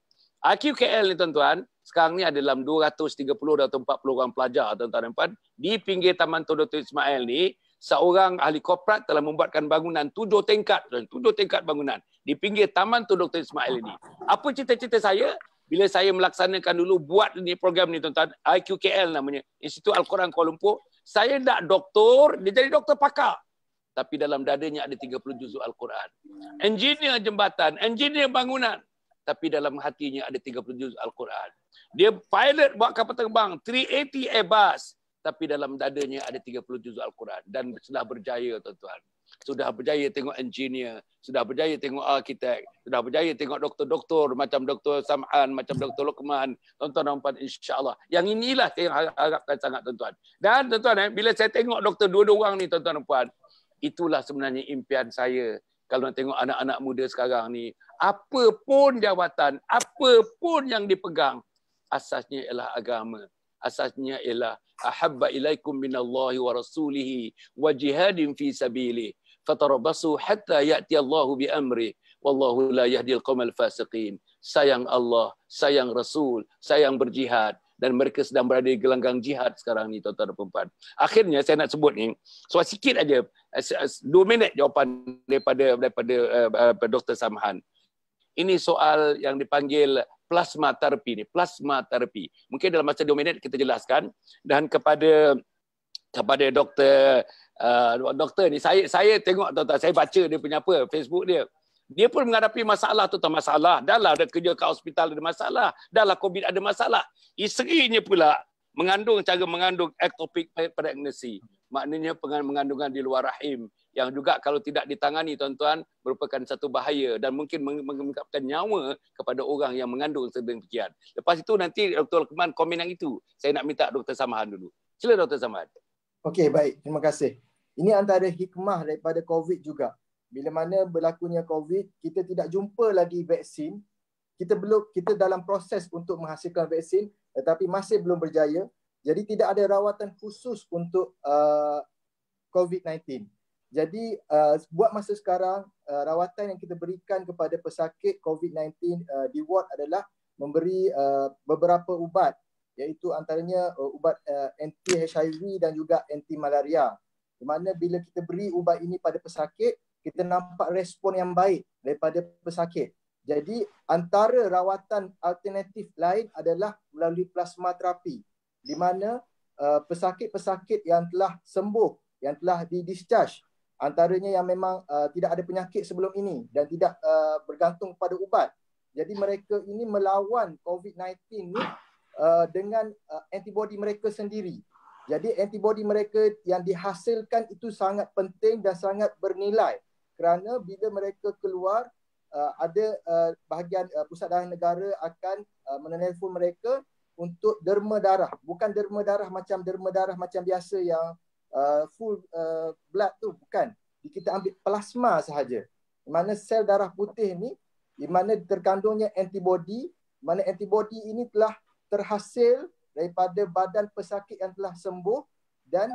IQKL ni tuan-tuan, sekarang ni ada dalam 230 dan 40 orang pelajar tuan-tuan dan puan. Di pinggir Taman Tuan Dr. Ismail ni, seorang ahli korporat telah membuatkan bangunan tujuh tingkat, dan tujuh tingkat bangunan di pinggir Taman Tuan Dr. Ismail ini. Apa cita-cita saya? bila saya melaksanakan dulu buat ni program ni tuan-tuan IQKL namanya Institut Al-Quran Kuala Lumpur saya nak doktor dia jadi doktor pakar tapi dalam dadanya ada 30 juzuk Al-Quran engineer jembatan engineer bangunan tapi dalam hatinya ada 30 juzuk Al-Quran dia pilot buat kapal terbang 380 Airbus tapi dalam dadanya ada 30 juzuk Al-Quran dan sudah berjaya tuan-tuan sudah berjaya tengok engineer, sudah berjaya tengok arkitek, sudah berjaya tengok doktor-doktor macam doktor Sam'an, macam doktor Lukman. Tuan-tuan dan puan insya-Allah. Yang inilah yang harapkan sangat tuan-tuan. Dan tuan-tuan eh, bila saya tengok doktor dua-dua orang ni tuan-tuan dan puan, itulah sebenarnya impian saya kalau nak tengok anak-anak muda sekarang ni, apa pun jawatan, apa pun yang dipegang, asasnya ialah agama. Asasnya ialah أحب إليكم من الله ورسوله وجهاد في سبيله فتربصوا حتى يأتي الله بأمره والله لا يهدي القوم الفاسقين sayang Allah, sayang Rasul, sayang berjihad. Dan mereka sedang berada di gelanggang jihad sekarang ni, tuan-tuan dan perempuan. Akhirnya saya nak sebut ni, so sikit aja, dua minit jawapan daripada daripada uh, eh, eh, Dr. Samhan. Ini soal yang dipanggil plasma terapi ni plasma terapi mungkin dalam masa 2 minit kita jelaskan dan kepada kepada doktor uh, doktor ni saya saya tengok doktor saya baca dia punya apa Facebook dia dia pun menghadapi masalah tu masalah dalam ada kerja kat hospital ada masalah dalam covid ada masalah isterinya pula mengandung cara mengandung ectopic pregnancy maknanya pengandungan di luar rahim yang juga kalau tidak ditangani tuan-tuan merupakan satu bahaya dan mungkin mengungkapkan nyawa kepada orang yang mengandung sedang pikiran. Lepas itu nanti Dr. Lekman komen yang itu. Saya nak minta Dr. Samahan dulu. Sila Dr. Samahan. Okey baik, terima kasih. Ini antara hikmah daripada COVID juga. Bila mana berlakunya COVID, kita tidak jumpa lagi vaksin. Kita belum kita dalam proses untuk menghasilkan vaksin tetapi masih belum berjaya. Jadi tidak ada rawatan khusus untuk uh, COVID-19. Jadi uh, buat masa sekarang uh, rawatan yang kita berikan kepada pesakit COVID-19 uh, di ward adalah memberi uh, beberapa ubat iaitu antaranya uh, ubat uh, anti HIV dan juga anti malaria. Di mana bila kita beri ubat ini pada pesakit, kita nampak respon yang baik daripada pesakit. Jadi antara rawatan alternatif lain adalah melalui plasma terapi di mana uh, pesakit-pesakit yang telah sembuh yang telah di discharge antaranya yang memang uh, tidak ada penyakit sebelum ini dan tidak uh, bergantung pada ubat. Jadi mereka ini melawan COVID-19 ni uh, dengan uh, antibodi mereka sendiri. Jadi antibodi mereka yang dihasilkan itu sangat penting dan sangat bernilai kerana bila mereka keluar uh, ada uh, bahagian uh, pusat darah negara akan uh, menelpon mereka untuk derma darah bukan derma darah macam derma darah macam biasa yang uh, full uh, blood tu bukan kita ambil plasma sahaja di mana sel darah putih ni di mana terkandungnya antibodi mana antibodi ini telah terhasil daripada badan pesakit yang telah sembuh dan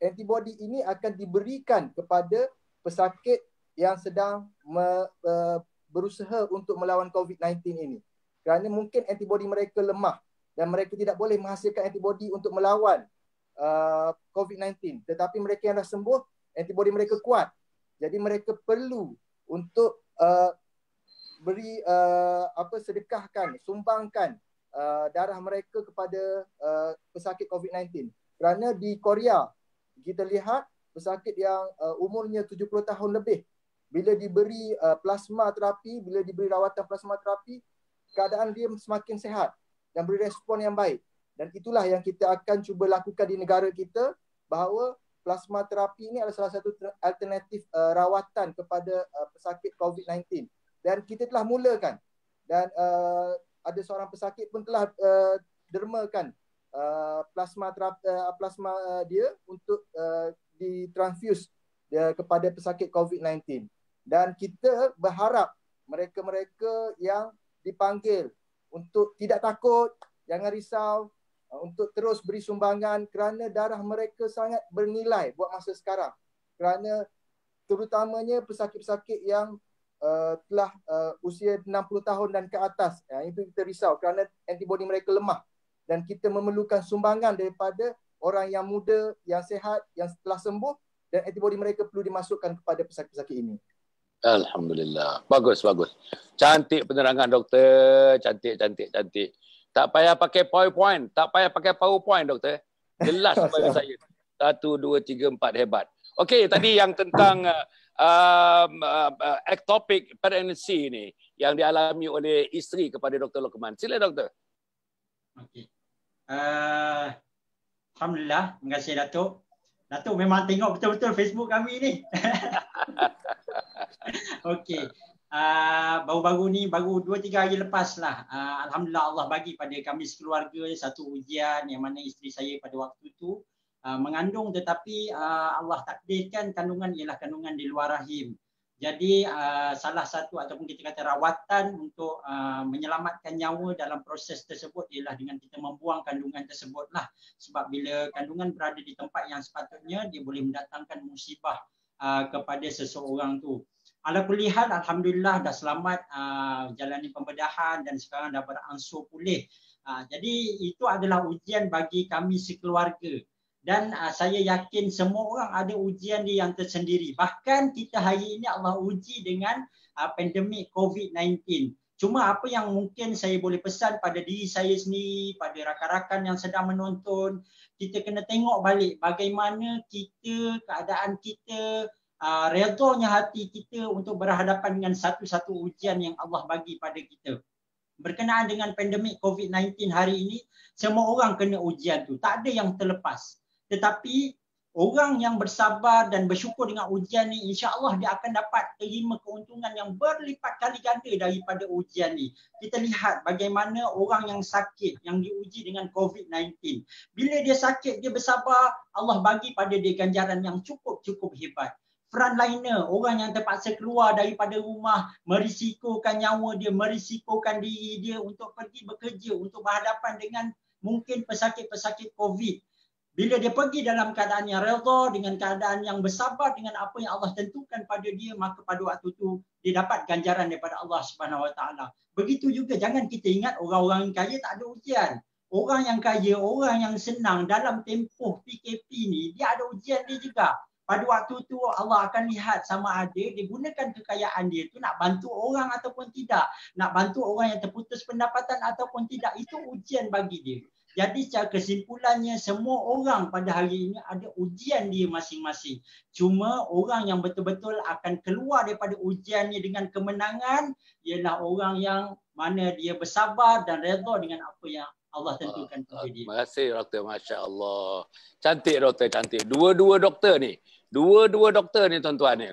antibodi ini akan diberikan kepada pesakit yang sedang me, uh, berusaha untuk melawan COVID-19 ini kerana mungkin antibodi mereka lemah dan mereka tidak boleh menghasilkan antibodi untuk melawan Uh, COVID-19. Tetapi mereka yang dah sembuh, antibody mereka kuat. Jadi mereka perlu untuk uh, beri uh, apa sedekahkan, sumbangkan uh, darah mereka kepada uh, pesakit COVID-19. Kerana di Korea kita lihat pesakit yang uh, umurnya 70 tahun lebih bila diberi uh, plasma terapi, bila diberi rawatan plasma terapi, keadaan dia semakin sehat dan beri respon yang baik. Dan itulah yang kita akan cuba lakukan di negara kita bahawa plasma terapi ini adalah salah satu alternatif uh, rawatan kepada uh, pesakit COVID-19. Dan kita telah mulakan dan uh, ada seorang pesakit pun telah uh, dermakan uh, plasma terapi, uh, plasma uh, dia untuk uh, ditransfuse dia kepada pesakit COVID-19. Dan kita berharap mereka-mereka yang dipanggil untuk tidak takut, jangan risau, untuk terus beri sumbangan kerana darah mereka sangat bernilai buat masa sekarang. Kerana terutamanya pesakit-pesakit yang uh, telah uh, usia 60 tahun dan ke atas. Ya, itu kita risau kerana antibodi mereka lemah. Dan kita memerlukan sumbangan daripada orang yang muda, yang sehat, yang telah sembuh dan antibodi mereka perlu dimasukkan kepada pesakit-pesakit ini. Alhamdulillah. Bagus, bagus. Cantik penerangan doktor. Cantik, cantik, cantik. Tak payah pakai PowerPoint. Tak payah pakai PowerPoint, Doktor. Jelas *laughs* kepada saya. Satu, dua, tiga, empat. Hebat. Okey, tadi yang tentang uh, um, uh, ectopic pregnancy ini yang dialami oleh isteri kepada Dr. Lokman. Sila, Doktor. Okey. Uh, Alhamdulillah. Terima kasih, Datuk. Datuk memang tengok betul-betul Facebook kami ini. *laughs* Okey. Ah, baru-baru ni baru 2 3 hari lepas lah uh, alhamdulillah Allah bagi pada kami sekeluarga satu ujian yang mana isteri saya pada waktu itu uh, ah, mengandung tetapi uh, Allah takdirkan kandungan ialah kandungan di luar rahim jadi uh, salah satu ataupun kita kata rawatan untuk uh, menyelamatkan nyawa dalam proses tersebut ialah dengan kita membuang kandungan tersebutlah lah. Sebab bila kandungan berada di tempat yang sepatutnya dia boleh mendatangkan musibah uh, kepada seseorang tu. Ala kulihat alhamdulillah dah selamat uh, jalani pembedahan dan sekarang dah beransur pulih. Uh, jadi itu adalah ujian bagi kami sekeluarga dan uh, saya yakin semua orang ada ujian dia yang tersendiri. Bahkan kita hari ini Allah uji dengan uh, pandemik COVID-19. Cuma apa yang mungkin saya boleh pesan pada diri saya sendiri, pada rakan-rakan yang sedang menonton, kita kena tengok balik bagaimana kita keadaan kita uh, hati kita untuk berhadapan dengan satu-satu ujian yang Allah bagi pada kita. Berkenaan dengan pandemik COVID-19 hari ini, semua orang kena ujian tu. Tak ada yang terlepas. Tetapi orang yang bersabar dan bersyukur dengan ujian ni insya-Allah dia akan dapat terima keuntungan yang berlipat kali ganda daripada ujian ni. Kita lihat bagaimana orang yang sakit yang diuji dengan COVID-19. Bila dia sakit dia bersabar, Allah bagi pada dia ganjaran yang cukup-cukup hebat frontliner, orang yang terpaksa keluar daripada rumah, merisikokan nyawa dia, merisikokan diri dia untuk pergi bekerja, untuk berhadapan dengan mungkin pesakit-pesakit COVID. Bila dia pergi dalam keadaan yang redha, dengan keadaan yang bersabar, dengan apa yang Allah tentukan pada dia, maka pada waktu itu dia dapat ganjaran daripada Allah Subhanahu Wa Taala. Begitu juga jangan kita ingat orang-orang yang kaya tak ada ujian. Orang yang kaya, orang yang senang dalam tempoh PKP ni, dia ada ujian dia juga pada waktu tu Allah akan lihat sama ada dia gunakan kekayaan dia tu nak bantu orang ataupun tidak nak bantu orang yang terputus pendapatan ataupun tidak itu ujian bagi dia jadi secara kesimpulannya semua orang pada hari ini ada ujian dia masing-masing. Cuma orang yang betul-betul akan keluar daripada ujiannya dengan kemenangan ialah orang yang mana dia bersabar dan redha dengan apa yang Allah tentukan kepada dia. Terima kasih Doktor. Masya Allah. Cantik Doktor, cantik. Dua-dua Doktor ni. Dua-dua doktor ni tuan-tuan ni.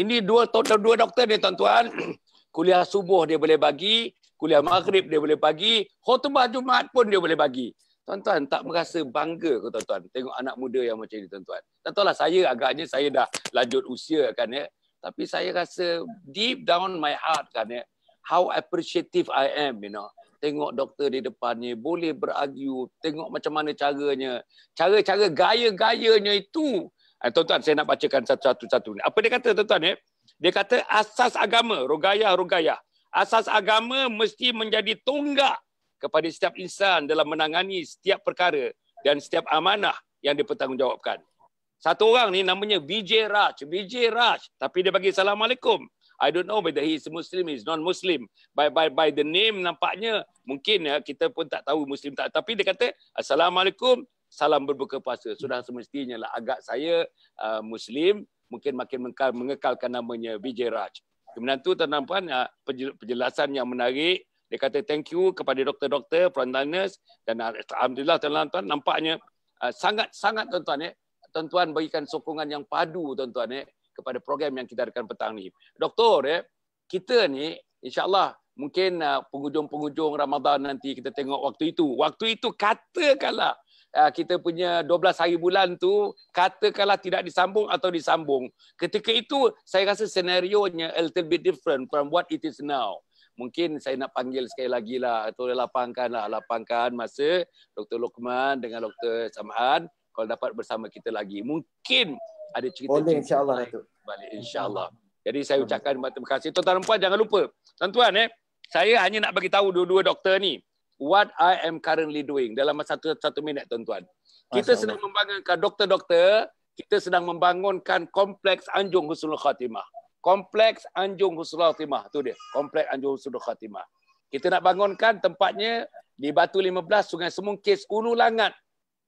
Ini dua dua doktor ni tuan-tuan. *clears throat* Kuliah subuh dia boleh bagi, kuliah maghrib dia boleh bagi, khutbah Jumaat pun dia boleh bagi. Tuan-tuan tak merasa bangga ke tuan-tuan tengok anak muda yang macam ni tuan-tuan. Tak tahulah saya agaknya saya dah lanjut usia kan ya. Tapi saya rasa deep down my heart kan ya. How appreciative I am you know. Tengok doktor di depannya boleh berargue, tengok macam mana caranya. Cara-cara gaya-gayanya itu Eh, tuan-tuan, saya nak bacakan satu-satu. Apa dia kata, tuan-tuan? Eh? Dia kata asas agama, rugayah-rugayah. Asas agama mesti menjadi tunggak kepada setiap insan dalam menangani setiap perkara dan setiap amanah yang dipertanggungjawabkan. Satu orang ni namanya Vijay Raj. Vijay Raj. Tapi dia bagi Assalamualaikum. I don't know whether is Muslim, he is non-Muslim. By, by, by the name nampaknya mungkin ya, kita pun tak tahu Muslim tak. Tapi dia kata Assalamualaikum salam berbuka puasa. Sudah semestinya lah agak saya uh, Muslim mungkin makin mengekal, mengekalkan namanya Vijay Raj. Kemudian tu tuan dan uh, penjelasan yang menarik. Dia kata thank you kepada doktor-doktor, frontal dan uh, Alhamdulillah tuan tuan nampaknya sangat-sangat uh, tuan-tuan ya. tuan-tuan berikan sokongan yang padu tuan-tuan ya. kepada program yang kita adakan petang ni. Doktor ya, kita ni insyaAllah mungkin uh, penghujung-penghujung Ramadan nanti kita tengok waktu itu. Waktu itu katakanlah Ah, kita punya 12 hari bulan tu katakanlah tidak disambung atau disambung ketika itu saya rasa senario nya a little bit different from what it is now mungkin saya nak panggil sekali lagi lah atau lapangkan lah lapangkan masa Dr. Lokman dengan Dr. Samhan kalau dapat bersama kita lagi mungkin ada cerita boleh insyaAllah balik insyaAllah jadi saya ucapkan terima kasih tuan-tuan puan jangan lupa tuan-tuan eh saya hanya nak bagi tahu dua-dua doktor ni what I am currently doing dalam masa satu satu minit tuan-tuan. Kita sedang membangunkan doktor-doktor, kita sedang membangunkan kompleks Anjung Husnul Khatimah. Kompleks Anjung Husnul Khatimah tu dia, kompleks Anjung Husnul Khatimah. Kita nak bangunkan tempatnya di Batu 15 Sungai Semungkis Ulu Langat.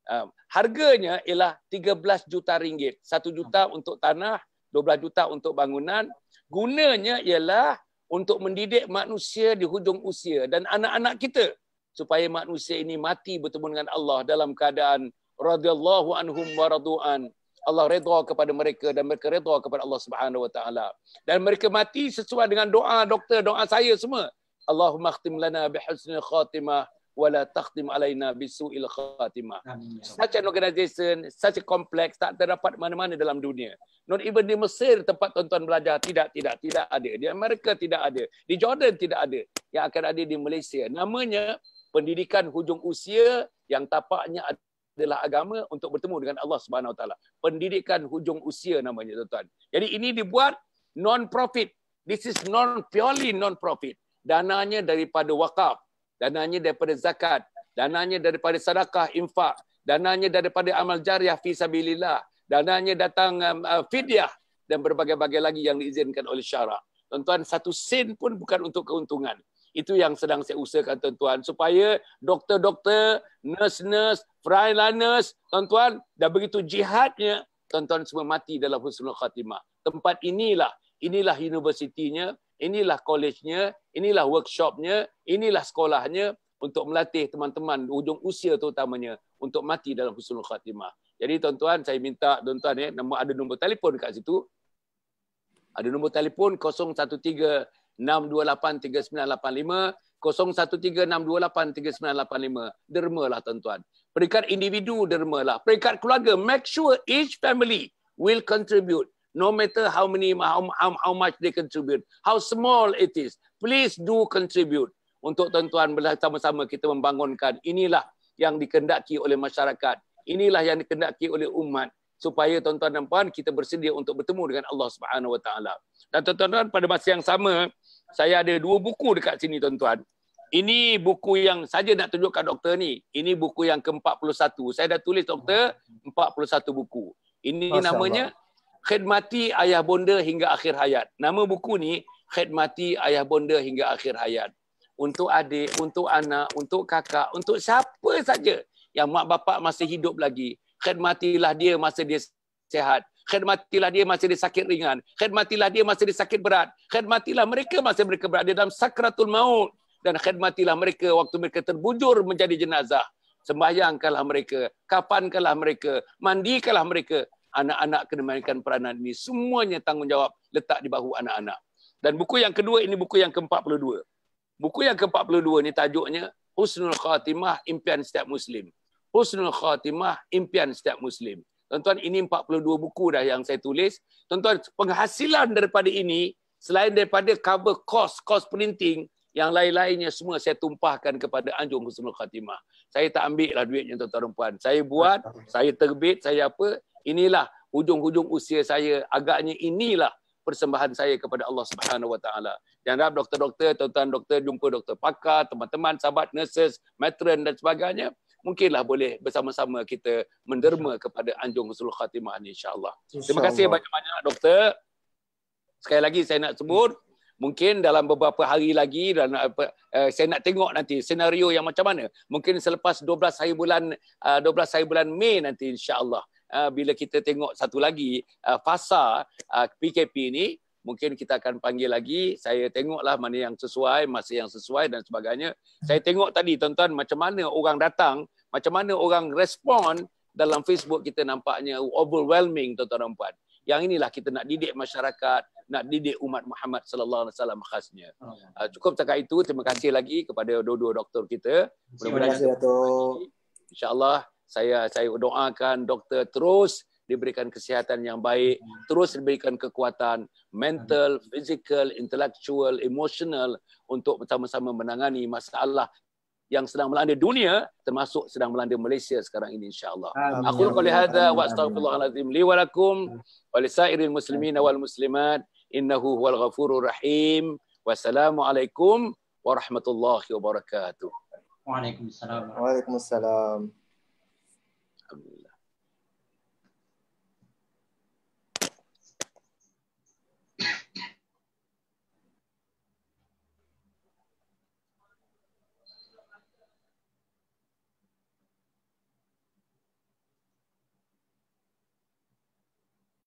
Um, harganya ialah 13 juta ringgit. 1 juta untuk tanah, 12 juta untuk bangunan. Gunanya ialah untuk mendidik manusia di hujung usia dan anak-anak kita supaya manusia ini mati bertemu dengan Allah dalam keadaan radhiyallahu anhum wa radu'an. Allah redha kepada mereka dan mereka redha kepada Allah Subhanahu wa taala. Dan mereka mati sesuai dengan doa doktor, doa saya semua. Allahumma akhtim lana bi husnil khatimah wala takhtim alaina suil khatimah. Such an organization, such a complex, tak terdapat mana-mana dalam dunia. Not even di Mesir tempat tuan-tuan belajar, tidak, tidak, tidak ada. Di Amerika tidak ada. Di Jordan tidak ada. Yang akan ada di Malaysia. Namanya pendidikan hujung usia yang tapaknya adalah agama untuk bertemu dengan Allah Subhanahu Wa Taala. Pendidikan hujung usia namanya tuan-tuan. Jadi ini dibuat non profit. This is non purely non profit. Dananya daripada wakaf, dananya daripada zakat, dananya daripada sedekah infak, dananya daripada amal jariah fi sabilillah, dananya datang um, uh, fidyah dan berbagai-bagai lagi yang diizinkan oleh syarak. Tuan-tuan, satu sen pun bukan untuk keuntungan. Itu yang sedang saya usahakan tuan-tuan supaya doktor-doktor, nurse-nurse, frailaners, tuan-tuan dah begitu jihadnya tuan-tuan semua mati dalam husnul khatimah. Tempat inilah, inilah universitinya, inilah kolejnya, inilah workshopnya, inilah sekolahnya untuk melatih teman-teman ujung usia terutamanya untuk mati dalam husnul khatimah. Jadi tuan-tuan saya minta tuan-tuan ya, nama ada nombor telefon dekat situ. Ada nombor telefon 013 0136283985 dermalah tuan-tuan peringkat individu dermalah peringkat keluarga make sure each family will contribute no matter how many how, how, how much they contribute how small it is please do contribute untuk tuan-tuan bersama-sama kita membangunkan inilah yang dikendaki oleh masyarakat inilah yang dikendaki oleh umat supaya tuan-tuan dan puan kita bersedia untuk bertemu dengan Allah Subhanahu Wa Taala dan tuan-tuan pada masa yang sama saya ada dua buku dekat sini tuan-tuan. Ini buku yang saja nak tunjukkan doktor ni. Ini buku yang ke-41. Saya dah tulis doktor 41 buku. Ini Masya namanya Allah. Khidmati Ayah Bonda Hingga Akhir Hayat. Nama buku ni Khidmati Ayah Bonda Hingga Akhir Hayat. Untuk adik, untuk anak, untuk kakak, untuk siapa saja yang mak bapak masih hidup lagi. Khidmatilah dia masa dia sehat. Khidmatilah dia masih dia sakit ringan. Khidmatilah dia masih dia sakit berat. Khidmatilah mereka masih mereka berada dalam sakratul maut. Dan khidmatilah mereka waktu mereka terbujur menjadi jenazah. Sembahyangkanlah mereka. Kapankanlah mereka. Mandikanlah mereka. Anak-anak kena mainkan peranan ini. Semuanya tanggungjawab letak di bahu anak-anak. Dan buku yang kedua ini buku yang ke-42. Buku yang ke-42 ini tajuknya Husnul Khatimah Impian Setiap Muslim. Husnul Khatimah Impian Setiap Muslim. Tuan-tuan, ini 42 buku dah yang saya tulis. Tuan-tuan, penghasilan daripada ini, selain daripada cover cost, cost printing, yang lain-lainnya semua saya tumpahkan kepada Anjung Husnul Khatimah. Saya tak ambil lah duitnya tuan-tuan dan puan. Saya buat, saya terbit, saya apa, inilah hujung-hujung usia saya. Agaknya inilah persembahan saya kepada Allah Subhanahu Wa Taala. Dan harap doktor-doktor, tuan-tuan doktor, jumpa doktor pakar, teman-teman, sahabat, nurses, matron dan sebagainya mungkinlah boleh bersama-sama kita menderma kepada anjung husnul khatimah ini insyaallah. Insya Terima kasih banyak-banyak doktor. Sekali lagi saya nak sebut hmm. mungkin dalam beberapa hari lagi dan uh, saya nak tengok nanti senario yang macam mana. Mungkin selepas 12 hari bulan uh, eh, 12 hari bulan Mei nanti insyaallah uh, eh, bila kita tengok satu lagi uh, fasa uh, PKP ini mungkin kita akan panggil lagi. Saya tengoklah mana yang sesuai, masa yang sesuai dan sebagainya. Saya tengok tadi tuan-tuan macam mana orang datang, macam mana orang respon dalam Facebook kita nampaknya overwhelming tuan-tuan dan puan. Yang inilah kita nak didik masyarakat, nak didik umat Muhammad sallallahu alaihi wasallam khasnya. Oh. cukup cakap itu. Terima kasih lagi kepada dua-dua doktor kita. Terima kasih Dato. Insya-Allah saya saya doakan doktor terus diberikan kesihatan yang baik, terus diberikan kekuatan mental, physical, intellectual, emotional untuk bersama-sama menangani masalah yang sedang melanda dunia termasuk sedang melanda Malaysia sekarang ini insyaallah. Aku qul hadza wa astaghfirullahalazim li wa lakum wa li sairil muslimin wal muslimat innahu huwal ghafurur rahim. Wassalamualaikum warahmatullahi wabarakatuh. Waalaikumsalam. Waalaikumsalam.